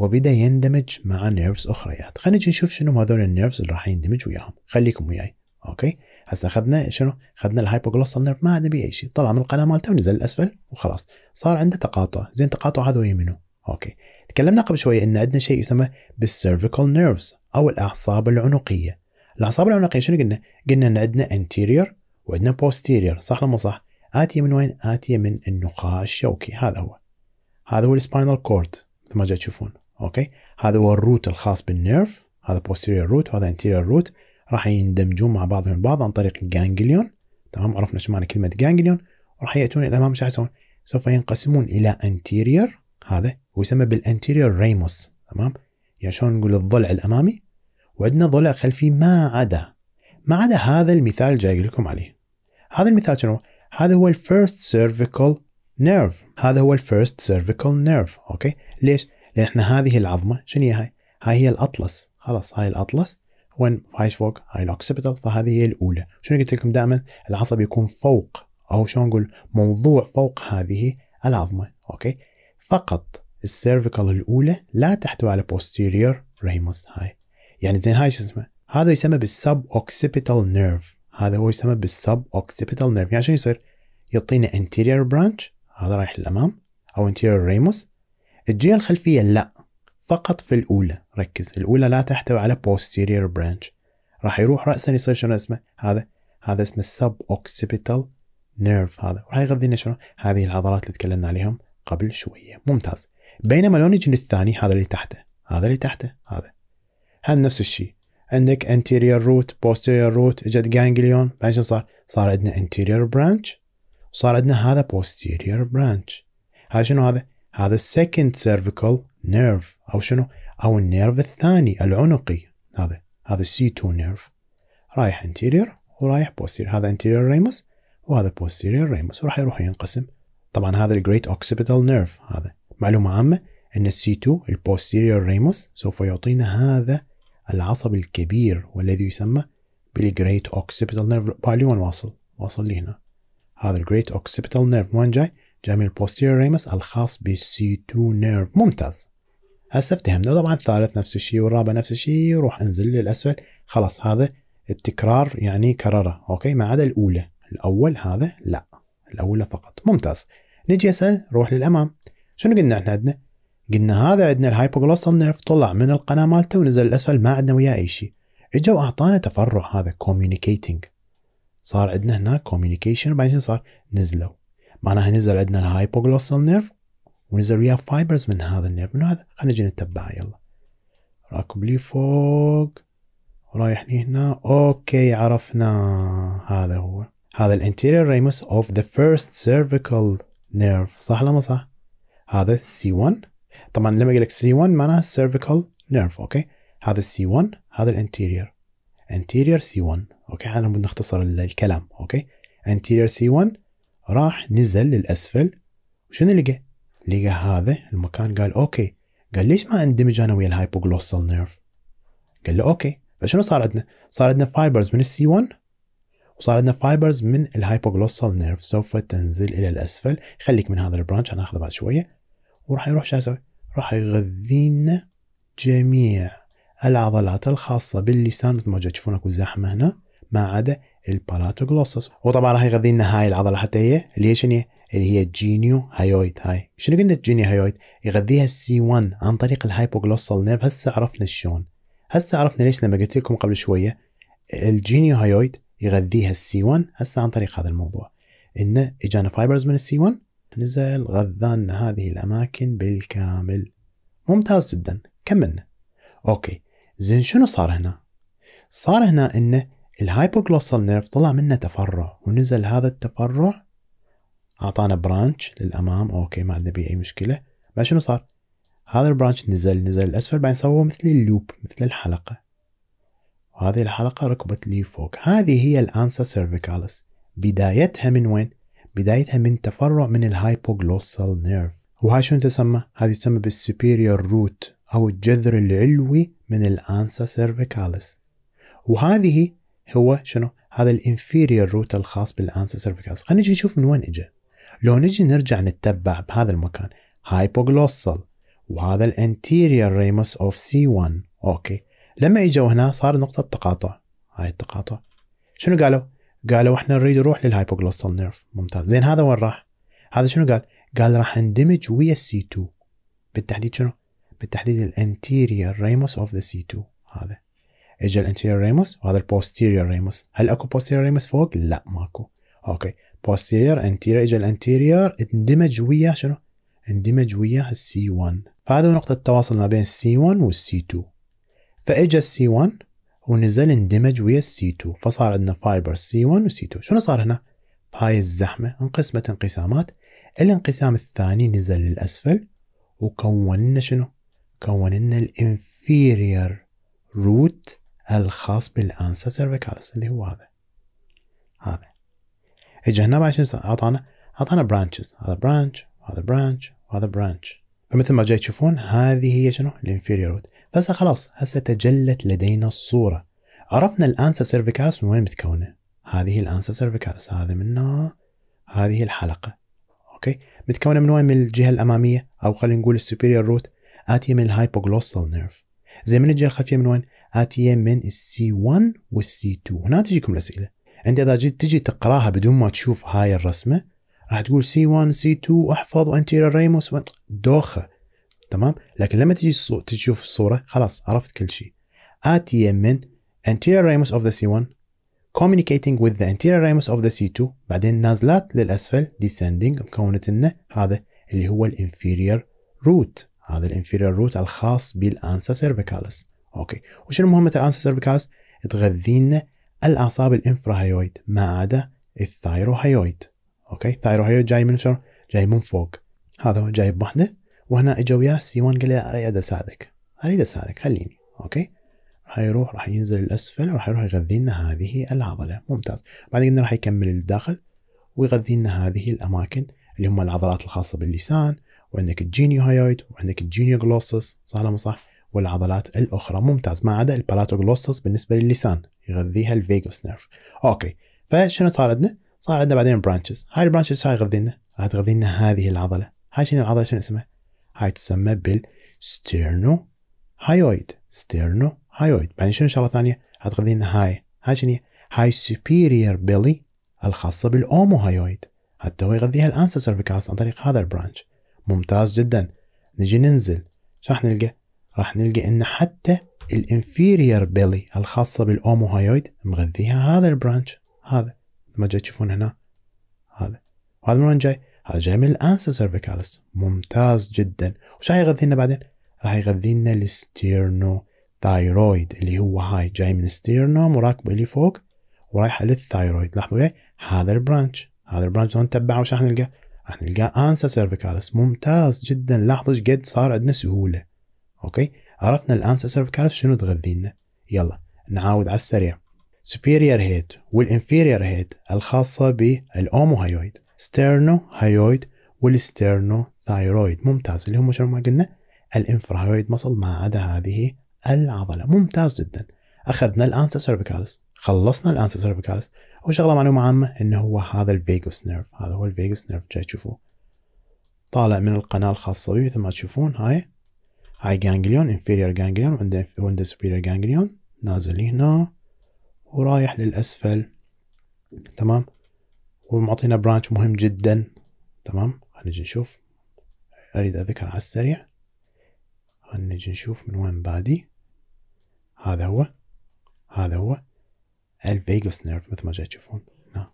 وبدا يندمج مع نيرفز اخريات خلينا نجي نشوف شنو هذول النيرفز اللي راح يندمج وياهم خليكم وياي اوكي هسه اخذنا شنو اخذنا الهايبوغلوسال نيرف ما عاد بي اي شيء طلع من القناه مالته ونزل الاسفل وخلاص صار عنده تقاطع زين تقاطع هذا ويا منو اوكي تكلمنا قبل شويه ان عندنا شيء يسمى بالسيرفيكال نيرفز او الاعصاب العنقيه الاعصاب العنقيه شنو قلنا قلنا ان عندنا انتيرير وعندنا بوستيرير صح ولا مو صح اتيه من وين اتيه من النخاع الشوكي هذا هو هذا هو السباينال كورد مثل ما جاي تشوفون اوكي هذا هو الروت الخاص بالنيرف هذا posterior root وهذا anterior root راح يندمجون مع بعضهم البعض عن طريق جانجليون تمام عرفنا شو معنى كلمه جانجليون وراح ياتون الى امام شو يسوون؟ سوف ينقسمون الى anterior هذا ويسمى بالانتيريور ريموس تمام يعني شلون نقول الضلع الامامي وعندنا ضلع خلفي ما عدا ما عدا هذا المثال اللي جاي لكم عليه هذا المثال شنو هذا هو الفيرست سيرفيكال نيرف هذا هو الفيرست سيرفيكال نيرف اوكي ليش لان احنا هذه العظمه شنو هي هاي؟ هاي هي الاطلس خلاص هاي الاطلس وين فايش فوق هاي الاوكسبيتال فهذه هي الاولى شنو قلت لكم دائما العصب يكون فوق او شلون نقول موضوع فوق هذه العظمه اوكي فقط السيرفيكال الاولى لا تحتوي على بوستيريور ريموس هاي يعني زين هاي شو اسمه هذا يسمى بالسب اوكسيبيتال نيرف هذا هو يسمى بالسب اوكسيبيتال نيرف يعني شو يصير يعطينا anterior برانش هذا رايح للامام او anterior ريموس الجهة الخلفية لا فقط في الأولى ركز الأولى لا تحتوي على posterior branch راح يروح رأسا يصير شنو اسمه هذا هذا اسمه sub occipital nerve هذا راح يغذينا شنو هذه العضلات اللي تكلمنا عليهم قبل شوية ممتاز بينما لو نجي للثاني هذا اللي تحته هذا اللي تحته هذا هم نفس الشيء عندك anterior root posterior root اجت ganglion بعدين شنو صار؟ صار عندنا anterior branch وصار عندنا هذا posterior branch هذا شنو هذا؟ هذا السكند سيرفيكال نيرف او شنو؟ او النيرف الثاني العنقي هذا هذا السي 2 نيرف رايح انتيرير ورايح بوستير هذا انتيرير ريموس وهذا بوستيرير ريموس وراح يروح ينقسم طبعا هذا الجريت اوكسيبيتال نيرف هذا معلومه عامه ان السي 2 البوستيرير ريموس سوف يعطينا هذا العصب الكبير والذي يسمى بالجريت اوكسيبيتال نيرف بالي واصل واصل لي هنا هذا الجريت اوكسيبيتال نيرف وين جاي؟ جميل posterior ramus الخاص c 2 nerve ممتاز هسه افتهمنا طبعا الثالث نفس الشيء والرابع نفس الشيء روح انزل للاسفل خلاص هذا التكرار يعني كرره اوكي ما عدا الاولى الاول هذا لا الاولى فقط ممتاز نجي هسه نروح للامام شنو قلنا احنا عندنا؟ قلنا هذا عندنا الهايبوغلوسال نيرف طلع من القناه مالته ونزل للاسفل ما عندنا وياه اي شيء اجا واعطانا تفرع هذا كوميونيكيتنج صار عندنا هنا كوميونيكيشن وبعدين صار نزلوا معناها نزل عندنا الهايبوغلوسال نيرف ونزل وياه فايبرز من هذا النيرف من هذا خلينا نجي نتبعها يلا راكب لي فوق ورايح لي هنا اوكي عرفنا هذا هو هذا الانتيريور ريموس اوف ذا فيرست سيرفيكال نيرف صح ولا ما صح؟ هذا سي 1 طبعا لما اقول لك سي 1 معناها سيرفيكال نيرف اوكي هذا سي 1 هذا الانتيريور انتيريور سي 1 اوكي مود نختصر الكلام اوكي انتيريور سي 1 راح نزل للأسفل وشنو لقى؟ لقى هذا المكان قال أوكي قال ليش ما اندمج أنا ويا الهايبوغلوسال نيرف؟ قال له أوكي فشنو صار عندنا؟ صار عندنا فايبرز من السي 1 وصار عندنا فايبرز من الهايبوغلوسال نيرف سوف تنزل الى الاسفل خليك من هذا البرانش اخذه بعد شويه وراح يروح شو اسوي؟ راح يغذينا جميع العضلات الخاصه باللسان مثل ما تشوفون اكو زحمه هنا ما عدا البالاتوغلوسس وطبعا راح يغذي لنا هاي العضله حتى هي اللي هي شنو اللي هي الجينيو هايويد هاي شنو قلنا الجينيو هايويد يغذيها السي 1 عن طريق الهايبوجلوسال نيرف هسه عرفنا شلون هسه عرفنا ليش لما قلت لكم قبل شويه الجينيو هايويد يغذيها السي 1 هسه عن طريق هذا الموضوع انه اجانا فايبرز من السي 1 نزل غذانا هذه الاماكن بالكامل ممتاز جدا كملنا اوكي زين شنو صار هنا صار هنا انه الهايبوغلوسال نيرف طلع منه تفرع ونزل هذا التفرع اعطانا برانش للامام اوكي ما عندنا به اي مشكله بعد شنو صار؟ هذا البرانش نزل نزل الاسفل بعدين سوى مثل اللوب مثل الحلقه وهذه الحلقه ركبت لي فوق هذه هي الانسا سيرفيكاليس بدايتها من وين؟ بدايتها من تفرع من الهايبوغلوسال نيرف وهاي شنو تسمى؟ هذه تسمى بالسوبيريور روت او الجذر العلوي من الانسا سيرفيكاليس وهذه هو شنو؟ هذا الانفيريور روت الخاص بالانسر سيرفيكالس خلينا نجي نشوف من وين اجى لو نجي نرجع نتبع بهذا المكان هايبوغلوسال وهذا الانتيريور ريموس اوف سي 1 اوكي لما اجوا هنا صار نقطه تقاطع هاي التقاطع شنو قالوا؟ قالوا احنا نريد نروح للهايبوغلوسال نيرف ممتاز زين هذا وين راح؟ هذا شنو قال؟ قال راح اندمج ويا السي 2 بالتحديد شنو؟ بالتحديد الانتيريور ريموس اوف ذا سي 2 هذا اجى الانتيريور ريموس وهذا البوستيريور ريموس هل اكو بوستيريور ريموس فوق لا ماكو اوكي بوستيريور انتيريور اجى الانتيريور اندمج وياه شنو اندمج وياه السي 1 فهذا هو نقطه التواصل ما بين السي 1 والسي 2 فاجى السي 1 ونزل اندمج ويا السي 2 فصار عندنا فايبر سي 1 وسي 2 شنو صار هنا هاي الزحمه انقسمت انقسامات الانقسام الثاني نزل للاسفل وكوننا شنو كوننا الانفيرير روت الخاص بالانسا سيرفيكالس اللي هو هذا هذا اجى هنا بعد شنو اعطانا اعطانا برانشز هذا برانش وهذا برانش وهذا برانش فمثل ما جاي تشوفون هذه هي شنو الانفيريور روت فهسه خلاص هسه تجلت لدينا الصوره عرفنا الانسا سيرفيكالس من وين متكونه هذه الانسا سيرفيكالس هذا من هذه الحلقه اوكي متكونه من وين من الجهه الاماميه او خلينا نقول السوبيريور روت اتيه من الهايبوغلوسال نيرف زي من الجهه الخلفيه من وين هاتية من السي 1 والسي 2 هنا تجيكم الأسئلة أنت إذا جيت تجي تقراها بدون ما تشوف هاي الرسمة راح تقول سي 1 سي 2 احفظ وانتيرير ريموس دوخة تمام لكن لما تجي تشوف الصورة خلاص عرفت كل شيء هاتية من anterior ramus of the C1 communicating with the anterior ramus of the C2 بعدين نازلات للأسفل descending مكونت لنا هذا اللي هو الانفيرير روت هذا الانفيرير روت الخاص بالانسا سيرفيكالس اوكي وشنو مهمه الانسس سيرفيكالس تغذينا الاعصاب الانفراهيويد ما عدا الثايروهيويد اوكي الثايروهيويد جاي من شنو جاي من فوق هذا هو جاي بوحده وهنا اجا وياه سي 1 قال لي اريد اساعدك اريد اساعدك خليني اوكي راح يروح راح ينزل الاسفل وراح يروح يغذي لنا هذه العضله ممتاز بعدين قلنا راح يكمل للداخل ويغذي لنا هذه الاماكن اللي هم العضلات الخاصه باللسان وعندك الجينيو هايويد وعندك الجينيو جلوسس صح ولا صح والعضلات الأخرى ممتاز ما عدا البلاتوغلوسس بالنسبة للسان يغذيها الفيجوس نيرف أوكي فشنو صار عندنا؟ صار عندنا بعدين برانشز هاي البرانشز شو يغذينا راح تغذينا هذه العضلة هاي شنو العضلة شنو اسمها؟ هاي تسمى بالستيرنو هايويد ستيرنو هايويد بعدين شنو شغلة ثانية؟ راح تغذينا هاي هاي شنو هاي سوبيريور بيلي الخاصة بالأومو هايويد حتى هو يغذيها الانسر سيرفيكالس عن طريق هذا البرانش ممتاز جدا نجي ننزل شو راح نلقى؟ راح نلقى ان حتى الانفيرير بيلي الخاصة بالأوموهايويد مغذيها هذا البرانش هذا لما جاي تشوفون هنا هذا وهذا من وين جاي؟ هذا جاي من الانسا سيرفيكالس ممتاز جدا وش راح يغذينا بعدين؟ راح يغذينا الستيرنو ثايرويد اللي هو هاي جاي من ستيرنو مراكبه اللي فوق ورايحه للثايرويد لاحظوا وياي هذا البرانش هذا البرانش لو نتبعه وش راح نلقى؟ راح نلقى انسا سيرفيكالس ممتاز جدا لاحظوا ايش قد صار عندنا سهوله اوكي عرفنا الانسيسور كارف شنو تغذي لنا يلا نعاود على السريع superior head والinferior head الخاصة بالأوموهايويد ستيرنو هايويد والستيرنو ثايرويد ممتاز اللي هم شنو ما قلنا الانفراهايويد مصل ما عدا هذه العضلة ممتاز جدا أخذنا الأنسا سيرفيكالس خلصنا الأنسا سيرفيكالس وشغلة معلومة عامة إنه هو هذا الفيجوس نيرف هذا هو الفيجوس نيرف جاي تشوفوه طالع من القناة الخاصة به مثل ما تشوفون هاي هاي جانجليون inferior جانجليون وعنده وعنده سوبيريور جانجليون نازل هنا ورايح للاسفل تمام ومعطينا برانش مهم جدا تمام خلينا نجي نشوف اريد اذكر على السريع خلينا نجي نشوف من وين بادي هذا هو هذا هو الفيجوس نيرف مثل ما جاي تشوفون هنا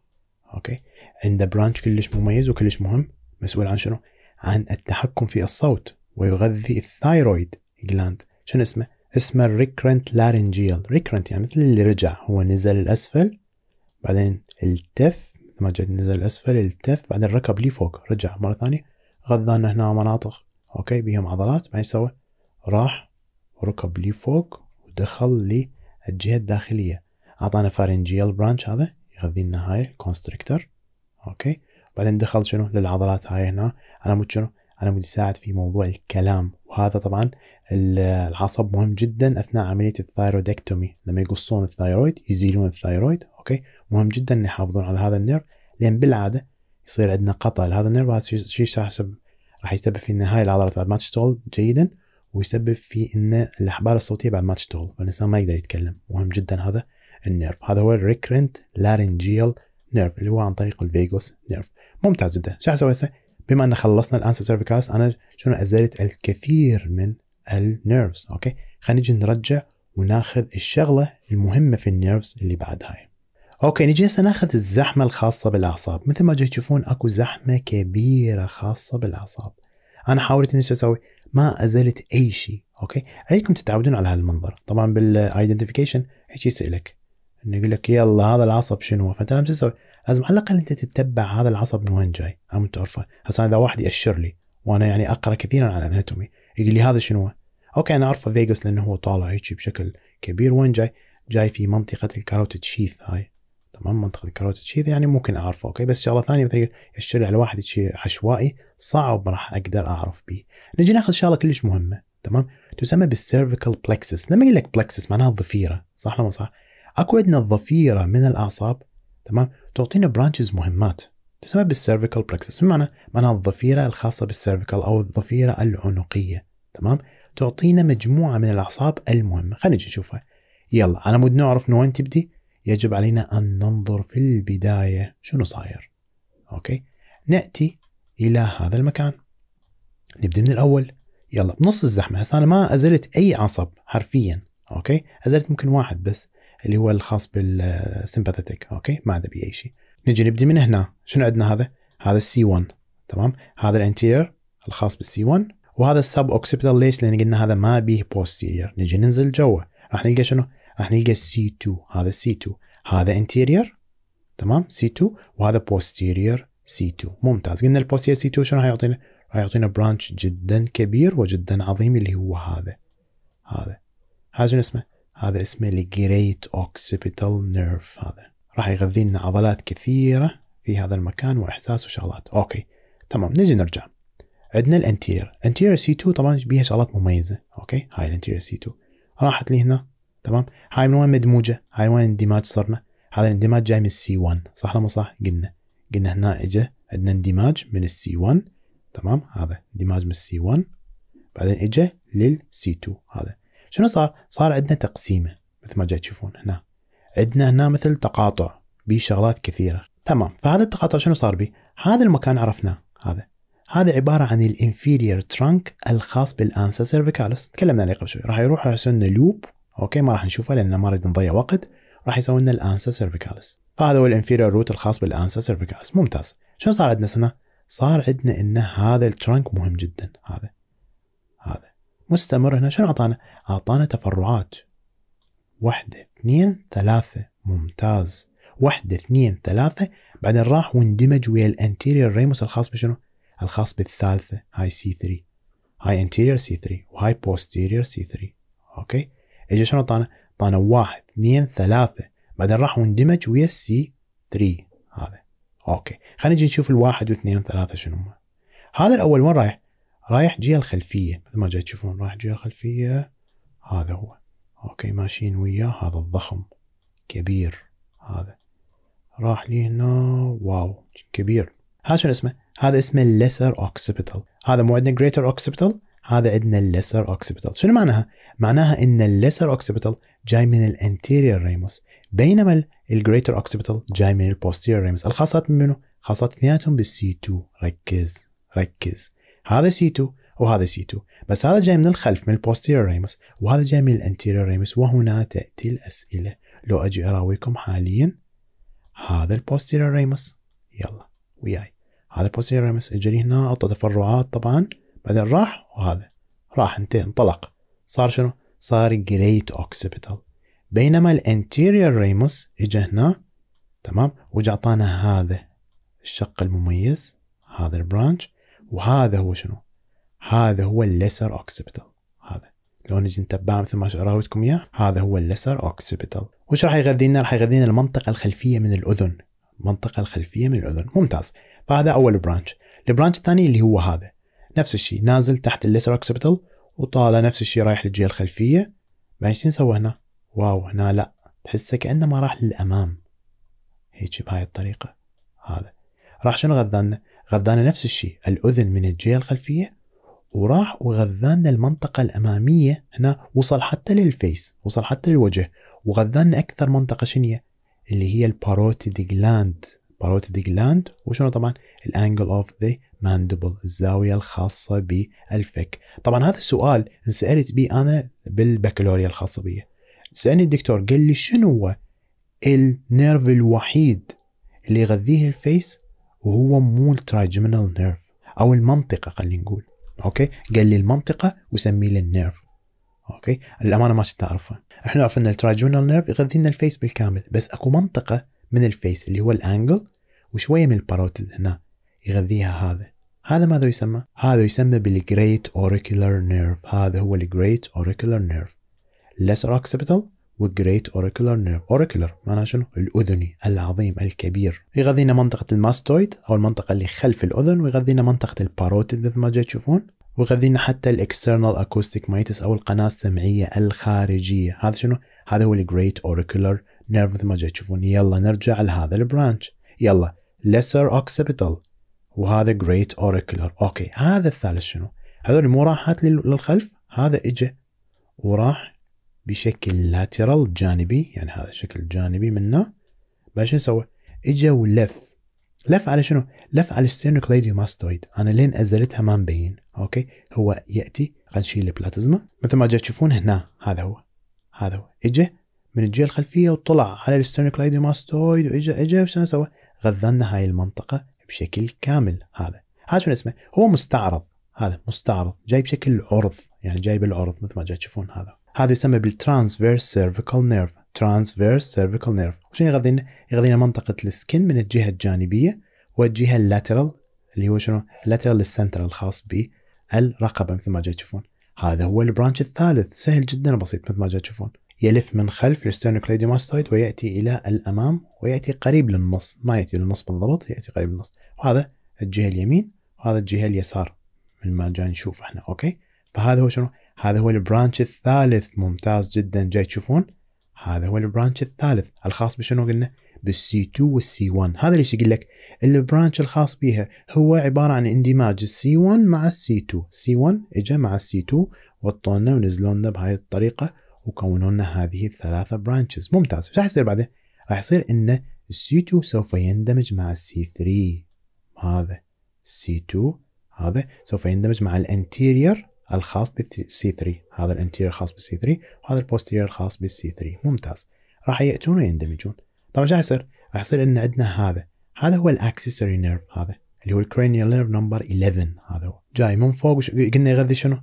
اوكي عنده برانش كلش مميز وكلش مهم مسؤول عن شنو عن التحكم في الصوت ويغذي الثايرويد جلاند شنو اسمه؟ اسمه الريكرنت لارنجيل ريكرنت يعني مثل اللي رجع هو نزل الأسفل بعدين التف ما جد نزل الأسفل التف بعدين ركب لي فوق رجع مرة ثانية غذانا هنا مناطق أوكي بيهم عضلات بعدين سوى راح وركب لي فوق ودخل للجهة الداخلية أعطانا فارنجيل برانش هذا يغذي لنا هاي الكونستريكتر أوكي بعدين دخل شنو للعضلات هاي هنا على مود شنو انا بنساعد في موضوع الكلام وهذا طبعا العصب مهم جدا اثناء عمليه الثايرويدكتومي لما يقصون الثايرويد يزيلون الثايرويد اوكي مهم جدا ان يحافظون على هذا النير لان بالعاده يصير عندنا قطع لهذا النير وهذا الشيء راح يسبب في النهاية العضلات بعد ما تشتغل جيدا ويسبب في ان الاحبال الصوتيه بعد ما تشتغل فالانسان ما يقدر يتكلم مهم جدا هذا النيرف هذا هو الريكرنت لارنجيال نيرف اللي هو عن طريق الفيجوس نيرف ممتاز جدا شو اسوي هسه بما ان خلصنا الانسر سيرفيكالس انا شنو ازلت الكثير من النيرفز اوكي خلينا نجي نرجع وناخذ الشغله المهمه في النيرفز اللي بعد هاي اوكي نجي هسه ناخذ الزحمه الخاصه بالاعصاب مثل ما جاي تشوفون اكو زحمه كبيره خاصه بالاعصاب انا حاولت اني اسوي ما ازلت اي شيء اوكي عليكم تتعودون على هالمنظر طبعا بالايدنتيفيكيشن هيك يسالك انه يقول لك يلا هذا العصب شنو فانت لازم تسوي لازم على الاقل انت تتبع هذا العصب من وين جاي عم تعرفه هسه اذا واحد ياشر لي وانا يعني اقرا كثيرا عن اناتومي يقول لي هذا شنو اوكي انا اعرفه فيجاس لانه هو طالع هيك بشكل كبير وين جاي جاي في منطقه الكاروتيد شيث هاي تمام منطقه الكاروتيد شيث يعني ممكن اعرفه اوكي بس شغله ثانيه مثلا لي على واحد شيء عشوائي صعب راح اقدر اعرف به نجي ناخذ شغله كلش مهمه تمام تسمى بالسيرفيكال بلكسس لما يقول لك بلكسس معناها الضفيره صح ولا صح اكو عندنا الضفيره من الاعصاب تمام تعطينا برانشز مهمات تسمى بالسيرفيكال بلكسس بمعنى معناها الضفيره الخاصه بالسيرفيكال او الضفيره العنقيه تمام تعطينا مجموعه من الاعصاب المهمه خلينا نجي نشوفها يلا على مود نعرف من وين تبدي يجب علينا ان ننظر في البدايه شنو صاير اوكي ناتي الى هذا المكان نبدا من الاول يلا بنص الزحمه هسه انا ما ازلت اي عصب حرفيا اوكي ازلت ممكن واحد بس اللي هو الخاص بالسمباثيتك اوكي ما عنده بي اي شيء نجي نبدي من هنا شنو عندنا هذا هذا السي 1 تمام هذا الانتيرير الخاص بالسي 1 وهذا السب اوكسيبيتال ليش لان قلنا هذا ما بيه بوستيرير نجي ننزل جوا راح نلقى شنو راح نلقى السي 2 هذا السي 2 هذا انتيرير تمام سي 2 وهذا بوستيرير سي 2 ممتاز قلنا البوستيرير سي 2 شنو راح يعطينا راح يعطينا برانش جدا كبير وجدا عظيم اللي هو هذا هذا هذا شنو اسمه هذا اسمه الجريت اوكسيبيتال نيرف هذا راح يغذي لنا عضلات كثيرة في هذا المكان وإحساس وشغلات أوكي تمام نجي نرجع عندنا الانتير انتير سي 2 طبعا بيها شغلات مميزة أوكي هاي الانتير سي 2 راحت لي هنا تمام هاي من وين مدموجة هاي وين اندماج صرنا هذا الاندماج جاي من السي 1 صح ولا مو صح قلنا قلنا هنا اجى عندنا اندماج من السي 1 تمام هذا اندماج من السي 1 بعدين اجى للسي 2 هذا شنو صار؟ صار عندنا تقسيمه مثل ما جاي تشوفون هنا عندنا هنا مثل تقاطع بيه شغلات كثيره تمام فهذا التقاطع شنو صار به؟ هذا المكان عرفناه هذا هذا عبارة عن الانفيرير ترانك الخاص بالانسا سيرفيكالس تكلمنا عليه قبل شوي راح يروح يسوي لنا لوب اوكي ما راح نشوفه لان ما نريد نضيع وقت راح يسوي لنا الانسا سيرفيكالس فهذا هو الانفيرير روت الخاص بالانسا سيرفيكالس ممتاز شنو صار عندنا سنة؟ صار عندنا ان هذا الترانك مهم جدا هذا مستمر هنا شنو اعطانا؟ اعطانا تفرعات واحدة اثنين ثلاثة ممتاز واحدة اثنين ثلاثة بعدين راح واندمج ويا الانتيريور ريموس الخاص بشنو؟ الخاص بالثالثة هاي سي 3 هاي انتيريور سي 3 وهاي بوستيريور سي 3 اوكي اجى شنو اعطانا؟ اعطانا واحد اثنين ثلاثة بعدين راح واندمج ويا السي 3 هذا اوكي خلينا نجي نشوف الواحد واثنين وثلاثة شنو هذا الاول وين رايح؟ رايح جهه الخلفيه مثل ما جاي تشوفون رايح جهه الخلفيه هذا هو اوكي ماشيين وياه هذا الضخم كبير هذا راح لي هنا واو كبير هذا شنو اسمه هذا اسمه Lesser اوكسبيتال هذا مو عندنا جريتر اوكسبيتال هذا عندنا Lesser اوكسبيتال شنو معناها معناها ان الليسر اوكسبيتال جاي من الانتيريور ريموس بينما الجريتر اوكسبيتال جاي من البوستيريور ريموس الخاصات من منه خاصات اثنيناتهم بالسي 2 ركز ركز هذا سي 2 وهذا سي 2 بس هذا جاي من الخلف من البوستيريور ريمس وهذا جاي من الانتيريور ريمس وهنا تاتي الاسئله لو اجي اراويكم حاليا هذا البوستيريور ريمس يلا وياي هذا البوستيريور ريمس اجري هنا اعطى تفرعات طبعا بعدين راح وهذا راح انتهى انطلق صار شنو؟ صار جريت اوكسبيتال بينما الانتيريور ريموس اجى هنا تمام واجى اعطانا هذا الشق المميز هذا البرانش وهذا هو شنو؟ هذا هو الليسر اوكسبيتال هذا لو نجي نتبعه مثل ما راويتكم اياه هذا هو الليسر اوكسبيتال وش راح يغذينا؟ راح يغذينا المنطقه الخلفيه من الاذن المنطقه الخلفيه من الاذن ممتاز فهذا اول برانش البرانش الثاني اللي هو هذا نفس الشيء نازل تحت الليسر اوكسبيتال وطالع نفس الشيء رايح للجهه الخلفيه بعدين شو نسوي هنا؟ واو هنا لا تحسه كانه ما راح للامام هيك بهاي الطريقه هذا راح شنو غذانا؟ غذانا نفس الشيء الاذن من الجهه الخلفيه وراح وغذانا المنطقه الاماميه هنا وصل حتى للفيس وصل حتى للوجه وغذانا اكثر منطقه شنية اللي هي الباروتيد جلاند باروتيد جلاند وشنو طبعا الانجل اوف ذا ماندبل الزاويه الخاصه بالفك طبعا هذا السؤال انسالت بيه انا بالبكالوريا الخاصه بي سالني الدكتور قال لي شنو هو النيرف الوحيد اللي يغذيه الفيس وهو مو الترايجمنال نيرف او المنطقه خلينا نقول اوكي قال لي المنطقه وسمي لي النيرف اوكي الامانه ما كنت اعرفها احنا عرفنا ان الترايجمنال نيرف يغذي لنا الفيس بالكامل بس اكو منطقه من الفيس اللي هو الانجل وشويه من الباروتيد هنا يغذيها هذا هذا ماذا يسمى؟ هذا يسمى بالجريت اوريكولار نيرف هذا هو الجريت اوريكولار نيرف lesser occipital والجريت اوريكولار نيرف اوريكولار معناها شنو الاذني العظيم الكبير يغذينا منطقه الماستويد او المنطقه اللي خلف الاذن ويغذينا منطقه الباروتيد مثل ما جاي تشوفون ويغذينا حتى الاكسترنال اكوستيك مايتس او القناه السمعيه الخارجيه هذا شنو هذا هو الجريت اوريكولار نيرف مثل ما جاي تشوفون يلا نرجع لهذا البرانش يلا lesser occipital وهذا great auricular اوكي هذا الثالث شنو هذول مو راحات للخلف هذا اجى وراح بشكل لاترال جانبي يعني هذا الشكل جانبي منه بعد شو سوي؟ اجا ولف لف على شنو؟ لف على الستيرنوكليديوماستويد انا لين ازلتها ما مبين اوكي هو ياتي خلينا نشيل البلاتزما مثل ما جا تشوفون هنا هذا هو هذا هو اجا من الجهه الخلفيه وطلع على الستيرنوكليديوماستويد واجا اجا وشنو سوى؟ غذانا هاي المنطقه بشكل كامل هذا هذا شنو اسمه؟ هو مستعرض هذا مستعرض جاي بشكل عرض يعني جاي بالعرض مثل ما جاي تشوفون هذا هذا يسمى بالترانسفيرس سيرفيكال نيرف ترانسفيرس سيرفيكال نيرف شنو يغذينا يعني منطقة السكن من الجهة الجانبية والجهة اللاترال اللي هو شنو؟ اللاترال السنترال الخاص بالرقبة مثل ما جاي تشوفون هذا هو البرانش الثالث سهل جدا وبسيط مثل ما جاي تشوفون يلف من خلف الستيرنوكليديوماستويد ويأتي إلى الأمام ويأتي قريب للنص ما يأتي للنص بالضبط يأتي قريب للنص وهذا الجهة اليمين وهذا الجهة اليسار من ما جاي نشوف احنا اوكي فهذا هو شنو هذا هو البرانش الثالث ممتاز جدا جاي تشوفون هذا هو البرانش الثالث الخاص بشنو قلنا بالسي 2 والسي 1 هذا ليش يقول لك البرانش الخاص بها هو عباره عن اندماج السي 1 مع السي 2 سي 1 اجى مع السي 2 وطونا ونزلونا بهاي الطريقه وكونوا لنا هذه الثلاثه برانشز ممتاز ايش راح يصير بعدين راح يصير ان السي 2 سوف يندمج مع السي 3 هذا السي 2 هذا سوف يندمج مع الانتيرير الخاص بالسي 3 هذا الانتيرير خاص بالسي 3 وهذا البوستيرير خاص بالسي 3 ممتاز راح ياتون ويندمجون طبعا شو يصير؟ راح يصير ان عندنا هذا هذا هو الاكسسوري نيرف هذا اللي هو الكرينيال نيرف نمبر 11 هذا هو جاي من فوق قلنا يغذي شنو؟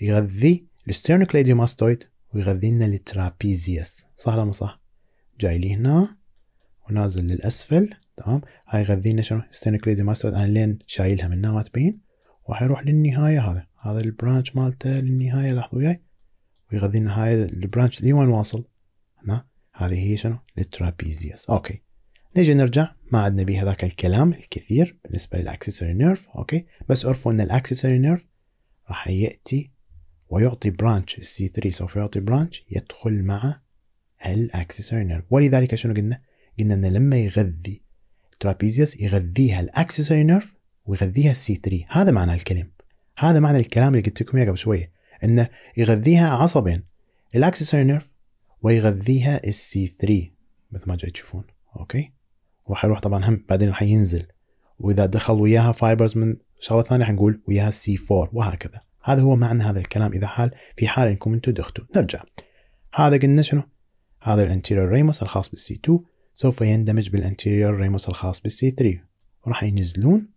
يغذي الاسترنوكليديوماستويد ويغذي لنا الترابيزيوس صح ولا مو صح؟ جاي لي هنا ونازل للاسفل تمام هاي يغذي لنا شنو؟ الاسترنوكليديوماستويد انا لين شايلها من هنا ما تبين وحيروح للنهايه هذا هذا البرانش مالته للنهايه لاحظوا وياي ويغذي لنا هاي البرانش دي وين واصل هنا هذه هي شنو الترابيزيوس اوكي نجي نرجع ما عندنا به هذاك الكلام الكثير بالنسبه للاكسسوري نيرف اوكي بس عرفوا ان الاكسسوري نيرف راح ياتي ويعطي برانش السي 3 سوف يعطي برانش يدخل مع الاكسسوري نيرف ولذلك شنو قلنا؟ قلنا انه لما يغذي الترابيزيوس يغذيها الاكسسوري نيرف ويغذيها السي 3 هذا معنى الكلمه هذا معنى الكلام اللي قلت لكم اياه قبل شويه انه يغذيها عصبين الاكسسوري نيرف ويغذيها السي 3 مثل ما جاي تشوفون اوكي يروح طبعا هم بعدين راح ينزل واذا دخل وياها فايبرز من شغله ثانيه حنقول وياها سي 4 وهكذا هذا هو معنى هذا الكلام اذا حال في حال انكم انتم دختوا نرجع هذا قلنا شنو هذا الانتيريور ريموس الخاص بالسي 2 سوف يندمج بالانتيريور ريموس الخاص بالسي 3 وراح ينزلون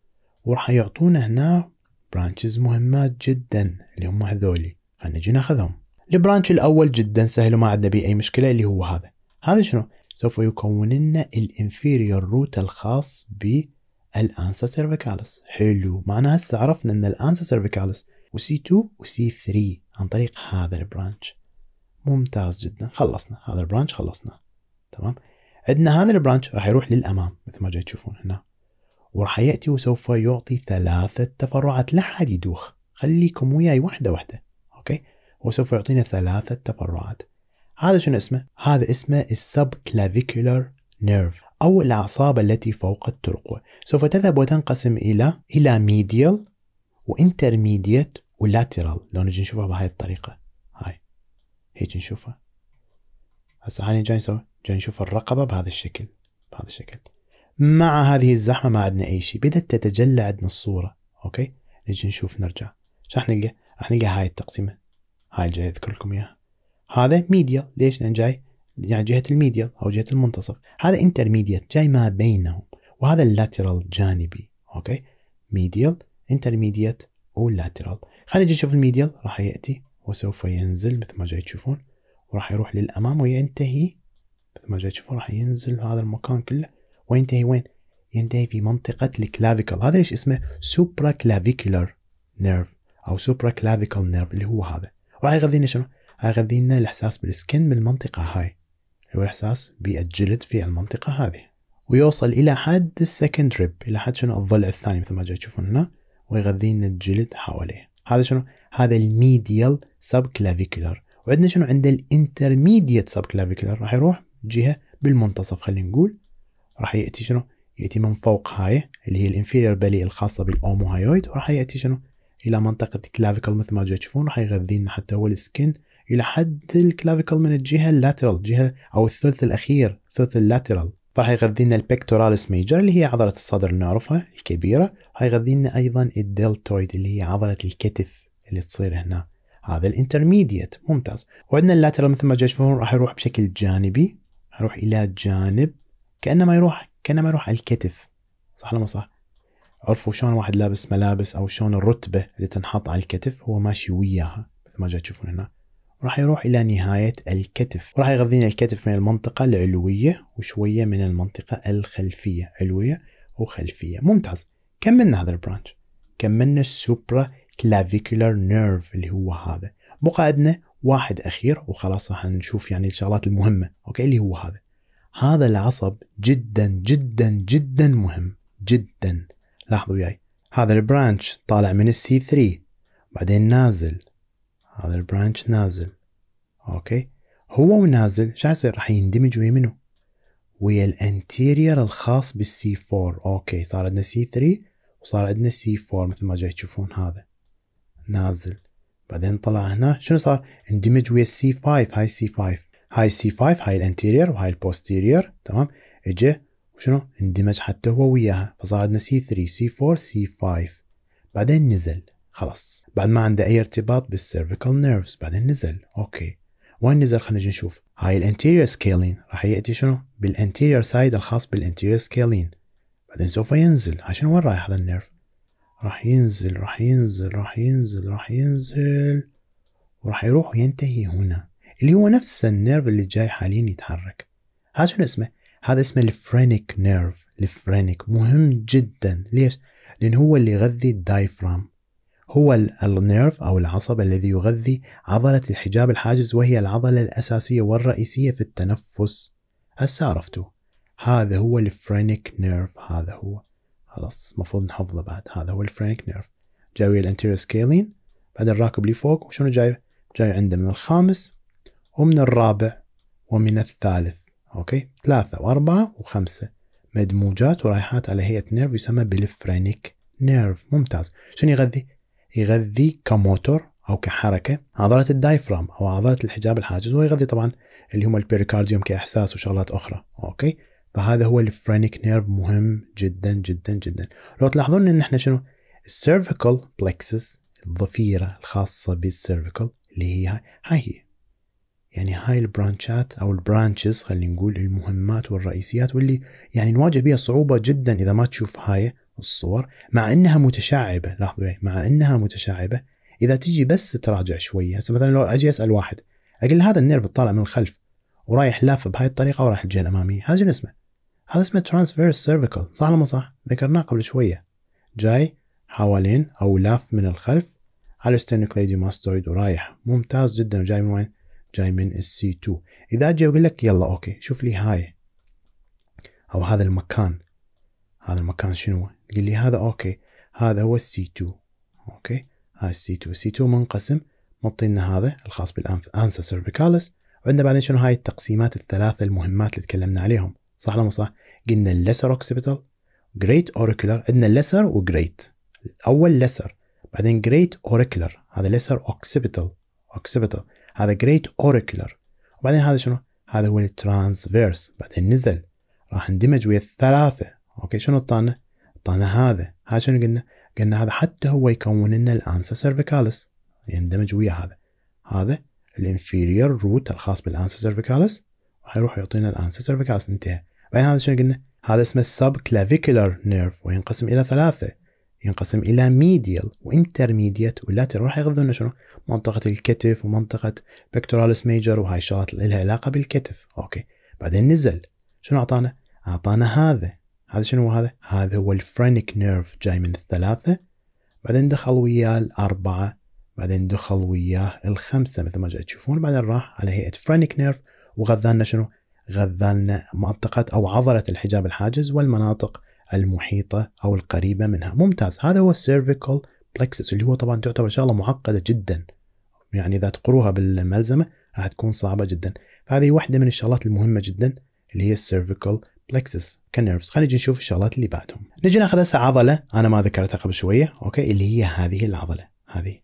وراح يعطونا هنا برانشز مهمات جدا اللي هم هذولي خلينا نجي ناخذهم البرانش الاول جدا سهل وما عندنا به اي مشكله اللي هو هذا هذا شنو سوف يكون لنا الانفيريور روت الخاص بالانسا سيرفيكالس حلو معناها هسه عرفنا ان الانسا سيرفيكالس وسي 2 وسي 3 عن طريق هذا البرانش ممتاز جدا خلصنا هذا البرانش خلصنا تمام عندنا هذا البرانش راح يروح للامام مثل ما جاي تشوفون هنا وراح يأتي وسوف يعطي ثلاثة تفرعات لا حد يدوخ خليكم وياي واحدة واحدة أوكي وسوف يعطينا ثلاثة تفرعات هذا شنو اسمه؟ هذا اسمه السب كلافيكولار نيرف أو الأعصاب التي فوق الترقوة سوف تذهب وتنقسم إلى إلى ميديال وانترميديت ولاترال لو نجي نشوفها بهاي الطريقة هاي هيك نشوفها هسه حاليا جاي نسوي جاي نشوف الرقبة بهذا الشكل بهذا الشكل مع هذه الزحمه ما عندنا اي شيء بدات تتجلى عندنا الصوره اوكي نجي نشوف نرجع ايش راح نلقى راح نلقى هاي التقسيمه هاي جاي اذكر لكم اياها هذا ميديا ليش لان جاي يعني جهه الميديا او جهه المنتصف هذا انترميديت جاي ما بينهم وهذا اللاترال جانبي اوكي ميديال انترميديت واللاترال خلينا نجي نشوف الميديا راح ياتي وسوف ينزل مثل ما جاي تشوفون وراح يروح للامام وينتهي مثل ما جاي تشوفون راح ينزل هذا المكان كله وينتهي وين؟ ينتهي في منطقة الكلافيكل هذا ايش اسمه؟ سوبرا كلافيكولار نيرف أو سوبرا كلافيكل نيرف اللي هو هذا وراح يغذينا شنو؟ راح يغذينا الإحساس بالسكن من المنطقة هاي هو الإحساس بالجلد في المنطقة هذه ويوصل إلى حد السكند ريب إلى حد شنو الضلع الثاني مثل ما جاي تشوفون هنا ويغذينا الجلد حواليه هذا شنو؟ هذا الميديال سب كلافيكولار وعندنا شنو؟ عند الانترميديت سب كلافيكولار راح يروح جهة بالمنتصف خلينا نقول راح ياتي شنو؟ ياتي من فوق هاي اللي هي الانفيرير بالي الخاصه بالاوموهايويد وراح ياتي شنو؟ الى منطقه الكلافيكل مثل ما تشوفون راح يغذينا حتى هو السكن الى حد الكلافيكل من الجهه اللاترال جهه او الثلث الاخير ثلث اللاترال راح يغذينا البكتوراليس ميجر اللي هي عضله الصدر اللي نعرفها الكبيره راح لنا ايضا الدلتويد اللي هي عضله الكتف اللي تصير هنا هذا الانترميديت ممتاز وعندنا اللاترال مثل ما تشوفون راح يروح بشكل جانبي راح يروح الى جانب كانما يروح كانما يروح على الكتف صح ولا صح؟ عرفوا شلون واحد لابس ملابس او شلون الرتبه اللي تنحط على الكتف هو ماشي وياها مثل ما جاي تشوفون هنا راح يروح الى نهايه الكتف وراح يغذينا الكتف من المنطقه العلويه وشويه من المنطقه الخلفيه علويه وخلفيه ممتاز كملنا هذا البرانش كملنا السوبرا كلافيكولار نيرف اللي هو هذا بقى عندنا واحد اخير وخلاص راح نشوف يعني الشغلات المهمه اوكي اللي هو هذا هذا العصب جدا جدا جدا مهم جدا لاحظوا وياي هذا البرانش طالع من السي 3 بعدين نازل هذا البرانش نازل اوكي هو ونازل شو يصير راح يندمج ويا منه ويا الانتيرير الخاص بالسي 4 اوكي صار عندنا سي 3 وصار عندنا سي 4 مثل ما جاي تشوفون هذا نازل بعدين طلع هنا شنو صار اندمج ويا السي 5 هاي سي 5 هاي c 5 هاي الانتيرير وهاي البوستيرير تمام اجى وشنو اندمج حتى هو وياها فصار عندنا سي 3 سي 4 سي 5 بعدين نزل خلاص بعد ما عنده اي ارتباط بالسيرفيكال نيرفز بعدين نزل اوكي وين نزل خلينا نجي نشوف هاي الانتيرير سكيلين راح ياتي شنو بالانتيرير سايد الخاص بالانتيرير سكيلين بعدين سوف ينزل عشان وين رايح هذا النيرف راح ينزل راح ينزل راح ينزل راح ينزل وراح يروح وينتهي هنا اللي هو نفس النيرف اللي جاي حاليا يتحرك هذا شنو اسمه؟ هذا اسمه الفرينيك نيرف الفرينيك مهم جدا ليش؟ لأن هو اللي يغذي الدايفرام هو النيرف أو العصب الذي يغذي عضلة الحجاب الحاجز وهي العضلة الأساسية والرئيسية في التنفس هسه عرفتوا هذا هو الفرينيك نيرف هذا هو خلاص المفروض نحفظه بعد هذا هو الفرينيك نيرف جاي ويا الانتيريور سكيلين بعدين راكب لي فوق وشنو جاي جاي عنده من الخامس ومن الرابع ومن الثالث اوكي ثلاثة وأربعة وخمسة مدموجات ورايحات على هيئة نيرف يسمى بالفرينيك نيرف ممتاز شنو يغذي؟ يغذي كموتور أو كحركة عضلة الدايفرام أو عضلة الحجاب الحاجز ويغذي طبعا اللي هم البيريكارديوم كإحساس وشغلات أخرى أوكي فهذا هو الفرينيك نيرف مهم جدا جدا جدا لو تلاحظون ان احنا شنو السيرفيكال بلكسس الضفيرة الخاصة بالسيرفيكال اللي هي هاي هي يعني هاي البرانشات او البرانشز خلينا نقول المهمات والرئيسيات واللي يعني نواجه بها صعوبه جدا اذا ما تشوف هاي الصور مع انها متشعبه لاحظوا مع انها متشعبه اذا تجي بس تراجع شويه هسه مثلا لو اجي اسال واحد اقول هذا النيرف الطالع من الخلف ورايح لاف بهاي الطريقه وراح الجهه الاماميه هذا شنو اسمه؟ هذا اسمه ترانسفيرس سيرفيكال صح ولا صح؟ ذكرناه قبل شويه جاي حوالين او لاف من الخلف على ستينوكليديوماستويد ورايح ممتاز جدا وجاي من وين؟ جاي من السي 2 اذا اجي اقول لك يلا اوكي شوف لي هاي او هذا المكان هذا المكان شنو تقول لي هذا اوكي هذا هو السي 2 اوكي هاي السي 2 السي 2 منقسم مطينا هذا الخاص بالانسا سيرفيكاليس وعندنا بعدين شنو هاي التقسيمات الثلاثه المهمات اللي تكلمنا عليهم صح ولا مو صح؟ قلنا اللسر اوكسبيتال جريت اوريكولار عندنا لسر وجريت الاول لسر بعدين جريت اوريكولار هذا لسر اوكسبيتال اوكسبيتال هذا جريت اوريكولر وبعدين هذا شنو؟ هذا هو الترانسفيرس بعدين نزل راح اندمج ويا الثلاثه اوكي شنو طانه؟ طانه هذا هذا شنو قلنا؟ قلنا هذا حتى هو يكون لنا الانسا سيرفيكالس يندمج ويا هذا هذا الانفيريور روت الخاص بالانسا سيرفيكالس وحيروح يعطينا الانسا سيرفيكالس انتهى بعدين هذا شنو قلنا؟ هذا اسمه سب كلافيكولار نيرف وينقسم الى ثلاثه ينقسم الى ميديال وانترميديت واللاتر راح يغذونا شنو؟ منطقه الكتف ومنطقه بكتوراليس ميجر وهاي الشغلات اللي لها علاقه بالكتف اوكي بعدين نزل شنو اعطانا؟ اعطانا هذا هذا شنو هذا؟ هذا هو الفرينك نيرف جاي من الثلاثه بعدين دخل وياه الاربعه بعدين دخل وياه الخمسه مثل ما تشوفون بعدين راح على هيئه فرينك نيرف وغذانا شنو؟ غذانا منطقه او عضله الحجاب الحاجز والمناطق المحيطة أو القريبة منها ممتاز هذا هو السيرفيكال بلكسس اللي هو طبعا تعتبر شغلة معقدة جدا يعني إذا تقروها بالملزمة راح تكون صعبة جدا فهذه واحدة من الشغلات المهمة جدا اللي هي السيرفيكال بلكسس كنيرفز خلينا نجي نشوف الشغلات اللي بعدهم نجي ناخذ هسه عضلة أنا ما ذكرتها قبل شوية أوكي اللي هي هذه العضلة هذه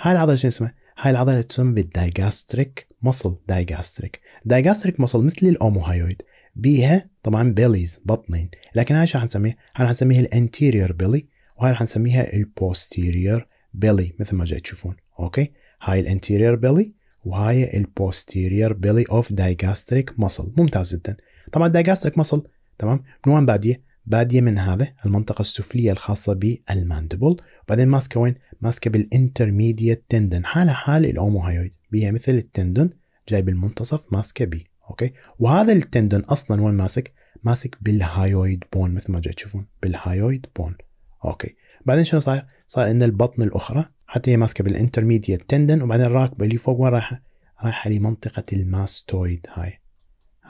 هاي العضلة شو اسمها هاي العضلة تسمى بالدايجاستريك مصل دايجاستريك دايجاستريك مصل مثل الأوموهايويد بيها طبعا بيليز بطنين لكن هاي شو حنسميها؟ حنسميها الانتيريور بيلي وهاي رح نسميها البوستيريور بيلي مثل ما جاي تشوفون اوكي هاي الانتيريور بيلي وهاي البوستيريور بيلي اوف دايجاستريك مسل ممتاز جدا طبعا الدايجاستريك مسل تمام من وين باديه؟ باديه من هذا المنطقه السفليه الخاصه بالماندبل وبعدين ماسكه وين؟ ماسكه بالانترميديت تندن حالها حال الاوموهايويد بيها مثل التندن جاي بالمنتصف ماسكه بيه اوكي وهذا التندون اصلا وين ماسك؟ ماسك بالهايويد بون مثل ما جاي تشوفون بالهايويد بون اوكي بعدين شنو صاير؟ صار ان البطن الاخرى حتى هي ماسكه بالانترميديت تندن وبعدين راكبه اللي فوق وين رايحه؟ رايحه لمنطقه الماستويد هاي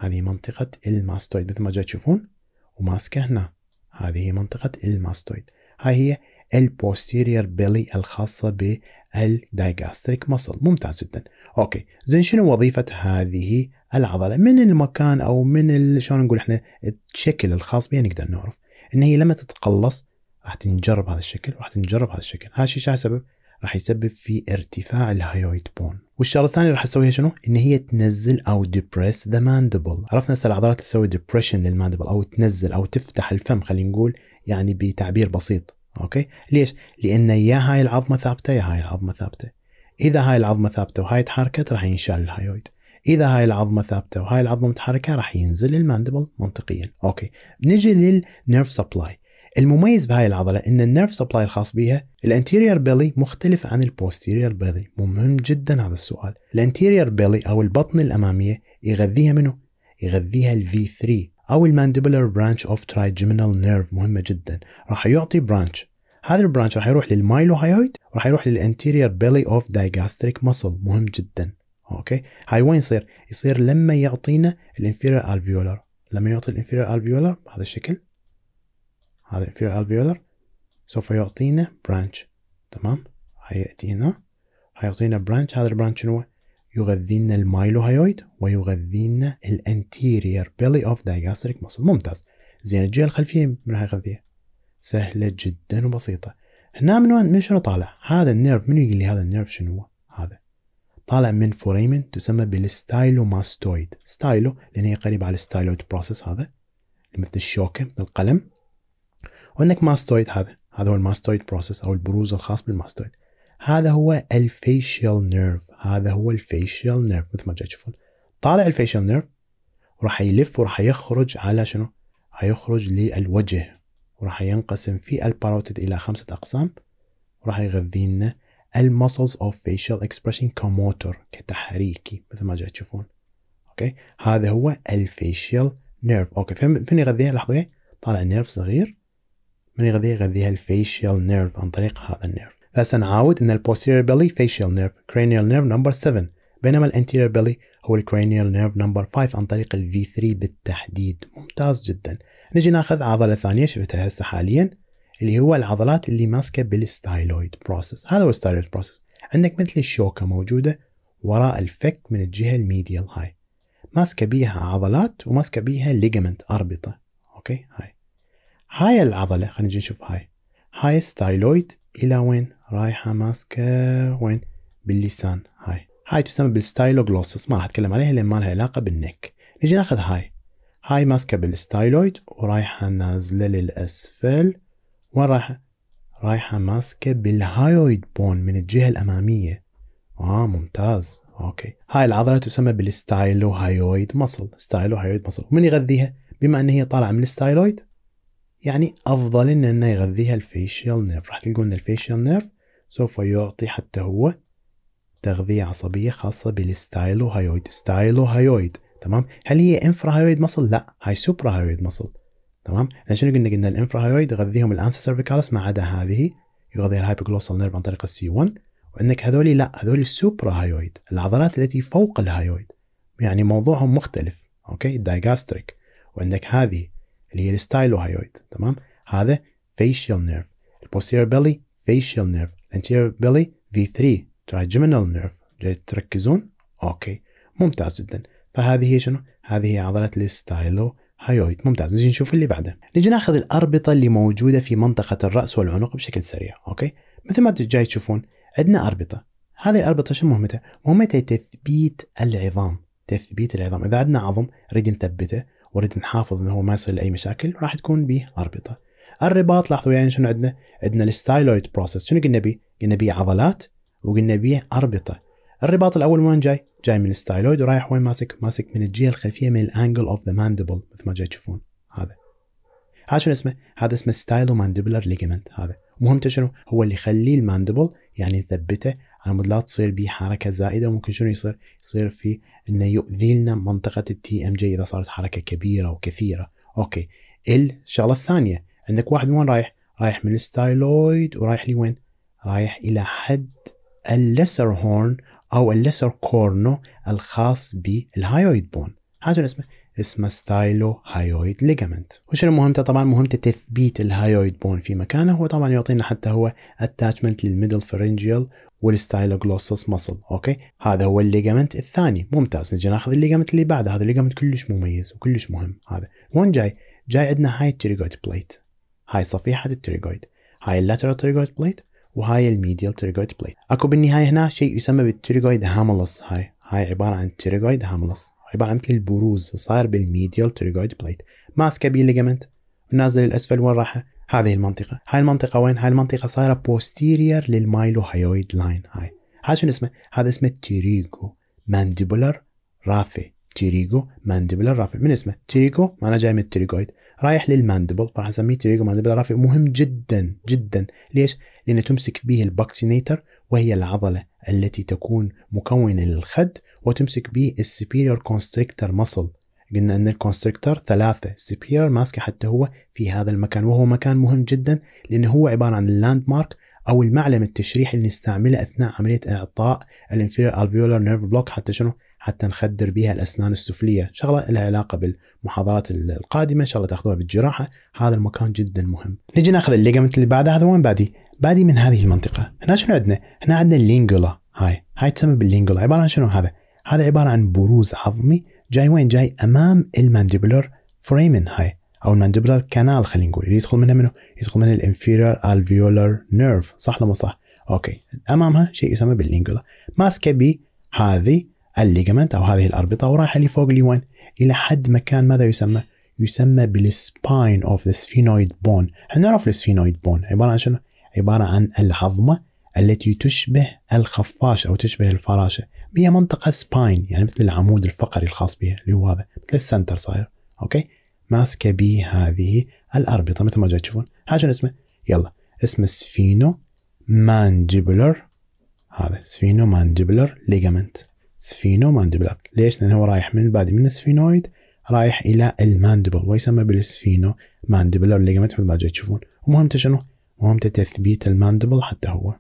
هذه منطقه الماستويد مثل ما جاي تشوفون وماسكه هنا هذه هي منطقه الماستويد هاي هي البوستيرير بيلي الخاصه بالدايجاستريك مصل ممتاز جدا اوكي زين شنو وظيفه هذه العضله من المكان او من شلون نقول احنا الشكل الخاص بها نقدر نعرف ان هي لما تتقلص راح تنجرب هذا الشكل وراح تنجرب هذا الشكل هذا الشيء شو سبب راح يسبب في ارتفاع الهيويد بون والشغله الثانيه راح تسويها شنو ان هي تنزل او ديبريس ذا ماندبل عرفنا هسه العضلات تسوي ديبريشن للماندبل او تنزل او تفتح الفم خلينا نقول يعني بتعبير بسيط اوكي ليش لان يا هاي العظمه ثابته يا هاي العظمه ثابته اذا هاي العظمه ثابته وهاي تحركت راح ينشال الهايويد اذا هاي العظمه ثابته وهاي العظمه متحركه راح ينزل الماندبل منطقيا اوكي نجي للنيرف سبلاي المميز بهاي العضله ان النيرف سبلاي الخاص بها الانتيرير بيلي مختلف عن البوستيرير بيلي مهم جدا هذا السؤال الانتيرير بيلي او البطن الاماميه يغذيها منه يغذيها الفي 3 او الماندبلر برانش اوف ترايجمينال نيرف مهمه جدا راح يعطي برانش هذا البرانش راح يروح للمايلوهايويد وراح يروح للانتيرير بيلي اوف دايجاستريك مسل مهم جدا اوكي هاي وين يصير يصير لما يعطينا الانفيرير الفيولر لما يعطي الانفيرير الفيولر بهذا الشكل هذا الانفيرير الفيولر سوف يعطينا برانش تمام هياتي هنا هيعطينا برانش هذا البرانش شنو يغذينا المايلوهايويد ويغذينا الانتيرير بيلي اوف دايجاستريك مسل ممتاز زين الجهه الخلفيه من راح يغذيها سهلة جدا وبسيطة هنا من وين من شنو طالع؟ هذا النيرف من يقول لي هذا النيرف شنو هو؟ هذا طالع من فوريمن تسمى بالستايلوماستويد ستايلو لان هي قريبة على الستايلويد بروسيس هذا مثل الشوكة مثل القلم وعندك ماستويد هذا هذا هو الماستويد بروسيس او البروز الخاص بالماستويد هذا هو الفيشيال نيرف هذا هو الفيشيال نيرف مثل ما جاي تشوفون طالع الفيشيال نيرف وراح يلف وراح يخرج على شنو؟ هيخرج للوجه وراح ينقسم في الباروتيد إلى خمسة أقسام وراح يغذينا المسلز اوف فيشل اكسبريشن كموتور كتحريكي مثل ما جاي تشوفون اوكي هذا هو الفيشل نيرف اوكي فمن يغذيها لحظه طالع نيرف صغير من يغذيها يغذيها الفيشل نيرف عن طريق هذا النيرف بس نعاود ان البوستيريور بيلي فيشل نيرف cranial نيرف نمبر 7 بينما الانتيريور بيلي هو الكرانيال نيرف نمبر 5 عن طريق الفي 3 بالتحديد ممتاز جدا نجي ناخذ عضله ثانيه شفتها هسه حاليا اللي هو العضلات اللي ماسكه بالستايلويد بروسس هذا هو الستايلويد بروسس عندك مثل الشوكه موجوده وراء الفك من الجهه الميديال هاي ماسكه بيها عضلات وماسكه بيها ليجمنت اربطه اوكي هاي هاي العضله خلينا نجي نشوف هاي هاي ستايلويد الى وين رايحه ماسكه وين باللسان هاي هاي تسمى بالستايلوجلوسس ما راح اتكلم عليها لان ما لها علاقه بالنك نجي ناخذ هاي هاي ماسكة بالستايلويد ورايحة نازلة للأسفل وين رايحة؟ رايحة ماسكة بالهايويد بون من الجهة الأمامية آه ممتاز أوكي هاي العضلة تسمى بالستايلو هايويد مصل ستايلو هايويد مصل ومن يغذيها؟ بما أن هي طالعة من الستايلويد يعني أفضل إن أنه يغذيها الفيشيال نيرف راح تلقون الفيشيال نيرف سوف يعطي حتى هو تغذية عصبية خاصة بالستايلو هايويد ستايلو هايويد تمام هل هي انفرا هايرويد مسل لا هاي سوبرا هايرويد مسل تمام احنا شنو قلنا قلنا الانفرا هايرويد يغذيهم الانسر سيرفيكالس ما عدا هذه يغذيها الهايبوجلوسال نيرف عن طريق السي 1 وانك هذول لا هذول السوبرا هايرويد العضلات التي فوق الهايرويد يعني موضوعهم مختلف اوكي الدايجاستريك وعندك هذه اللي هي الستايلو هايرويد تمام هذا فيشيال نيرف البوستير بيلي فيشيال نيرف الانتيريور بيلي في 3 تراجمينال نيرف تركزون اوكي ممتاز جدا فهذه هي شنو؟ هذه هي عضلة الستايلو هايويد ممتاز نجي نشوف اللي بعده نجي ناخذ الأربطة اللي موجودة في منطقة الرأس والعنق بشكل سريع أوكي مثل ما جاي تشوفون عندنا أربطة هذه الأربطة شو مهمتها؟ مهمتها تثبيت العظام تثبيت العظام إذا عندنا عظم نريد نثبته ونريد نحافظ أنه هو ما يصير أي مشاكل راح تكون به أربطة الرباط لاحظوا يعني شنو عندنا؟ عندنا الستايلويد بروسيس شنو قلنا به؟ قلنا به عضلات وقلنا به أربطة الرباط الاول من وين جاي؟ جاي من الستايلويد ورايح وين ماسك؟ ماسك من الجهه الخلفيه من الانجل اوف ذا ماندبل مثل ما جاي تشوفون هذا هذا شنو اسمه؟ هذا اسمه ستايلو ماندبلر ليجمنت هذا مهمته شنو؟ هو اللي يخلي الماندبل يعني يثبته على مود لا تصير به حركه زائده وممكن شنو يصير؟ يصير في انه يؤذي لنا منطقه التي ام جي اذا صارت حركه كبيره وكثيره. اوكي. الشغله الثانيه عندك واحد من وين رايح؟ رايح من الستايلويد ورايح لوين؟ رايح الى حد اللسر هورن أو الليسر كورنو الخاص بالهايويد بون هذا اسمه اسمه ستايلو هايويد ليجامنت وشنو مهمته طبعا مهمته تثبيت الهايويد بون في مكانه هو طبعا يعطينا حتى هو اتاتشمنت للميدل فرنجيال جلوسس مصل اوكي هذا هو الليجامنت الثاني ممتاز نجي ناخذ الليجامنت اللي بعده هذا الليجامنت كلش مميز وكلش مهم هذا وين جاي جاي عندنا هاي التريجويد بليت هاي صفيحه التريجويد هاي اللاترال تريجويد بليت وهاي الميديال تيرجويد بليت اكو بالنهايه هنا شيء يسمى بالتيرجويد هاملس هاي هاي عباره عن تيرجويد هاملس عباره عن مثل البروز صاير بالميديال تيرجويد بليت ماسكه بالليجمنت نازل للاسفل وين راح هذه المنطقه هاي المنطقه وين هاي المنطقه صايره بوستيرير للمايلو هايويد لاين هاي هذا شنو اسمه هذا اسمه تيريجو مانديبولر رافي تيريجو مانديبولر رافي من اسمه تيريجو معناه جاي من التيريجويد رايح للماندبل راح نسميه تريجو ماندبل رافع مهم جدا جدا ليش؟ لأن تمسك به الباكسينيتر وهي العضلة التي تكون مكونة للخد وتمسك به السبيريور كونستريكتر مصل قلنا ان الكونستريكتر ثلاثه سبيريور ماسكه حتى هو في هذا المكان وهو مكان مهم جدا لانه هو عباره عن اللاند مارك او المعلم التشريحي اللي نستعمله اثناء عمليه اعطاء الانفيريور الفيولر نيرف بلوك حتى شنو حتى نخدر بها الاسنان السفليه شغله لها علاقه بالمحاضرات القادمه ان شاء الله تاخذوها بالجراحه هذا المكان جدا مهم نجي ناخذ الليجمنت اللي بعده هذا وين بادي بادي من هذه المنطقه هنا شنو عندنا هنا عندنا اللينجولا هاي هاي تسمى باللينجولا عباره عن شنو هذا هذا عباره عن بروز عظمي جاي وين جاي امام المانديبلر فريمن هاي او المانديبلر كانال خلينا نقول اللي يدخل منها منه يدخل منها الانفيرير الفيولر نيرف صح ولا مو صح؟ اوكي امامها شيء يسمى باللينجولا ماسكه بهذه الليجمنت أو هذه الأربطة ورايحة لفوق لي وين؟ إلى حد مكان ماذا يسمى؟ يسمى بالسباين اوف ذا سفينويد بون احنا نعرف السفينويد بون عبارة عن شنو؟ عبارة عن العظمة التي تشبه الخفاش أو تشبه الفراشة هي منطقة سباين يعني مثل العمود الفقري الخاص بها اللي هو هذا مثل السنتر صاير أوكي ماسكة به هذه الأربطة مثل ما جاي تشوفون هذا شنو اسمه؟ يلا اسمه سفينو مانجبلر هذا سفينو مانجبلر ليجمنت سفينو ماندبلات ليش؟ لأنه هو رايح من بعد من السفينويد رايح إلى الماندبل ويسمى بالسفينو ماندبلر الليجمنت مثل ما جاي تشوفون ومهمته شنو؟ مهمته تثبيت الماندبل حتى هو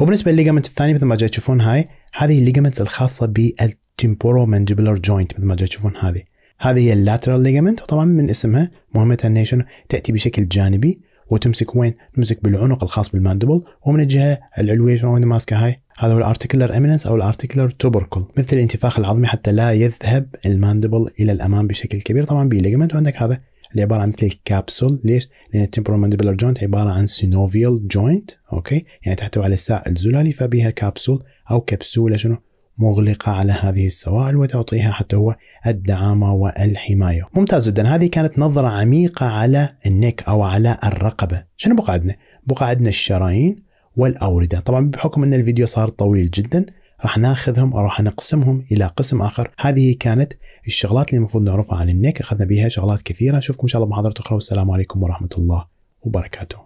وبالنسبة للليجمنت الثاني مثل ما جاي تشوفون هاي هذه الليجمنتس الخاصة بالتيمبورو ماندبلر جوينت مثل ما جاي تشوفون هذه هذه هي اللاترال ليجمنت وطبعا من اسمها مهمتها انها شنو؟ تأتي بشكل جانبي وتمسك وين؟ تمسك بالعنق الخاص بالماندبل ومن الجهه العلويه شلون ماسكه هاي هذا هو الارتيكولار امينس او الارتيكولار توبركل مثل الانتفاخ العظمي حتى لا يذهب الماندبل الى الامام بشكل كبير طبعا بليجمنت وعندك هذا اللي عباره عن مثل الكابسول ليش؟ لان ماندبلر جوينت عباره عن سينوفيال جوينت اوكي يعني تحتوي على السائل الزلالي فبها كابسول او كبسوله شنو؟ مغلقة على هذه السوائل وتعطيها حتى هو الدعامة والحماية ممتاز جدا هذه كانت نظرة عميقة على النك أو على الرقبة شنو بقى عندنا؟ بقى عندنا الشرايين والاورده طبعا بحكم ان الفيديو صار طويل جدا راح ناخذهم او راح نقسمهم الى قسم اخر هذه كانت الشغلات اللي المفروض نعرفها عن النك اخذنا بها شغلات كثيره اشوفكم ان شاء الله بمحاضره اخرى والسلام عليكم ورحمه الله وبركاته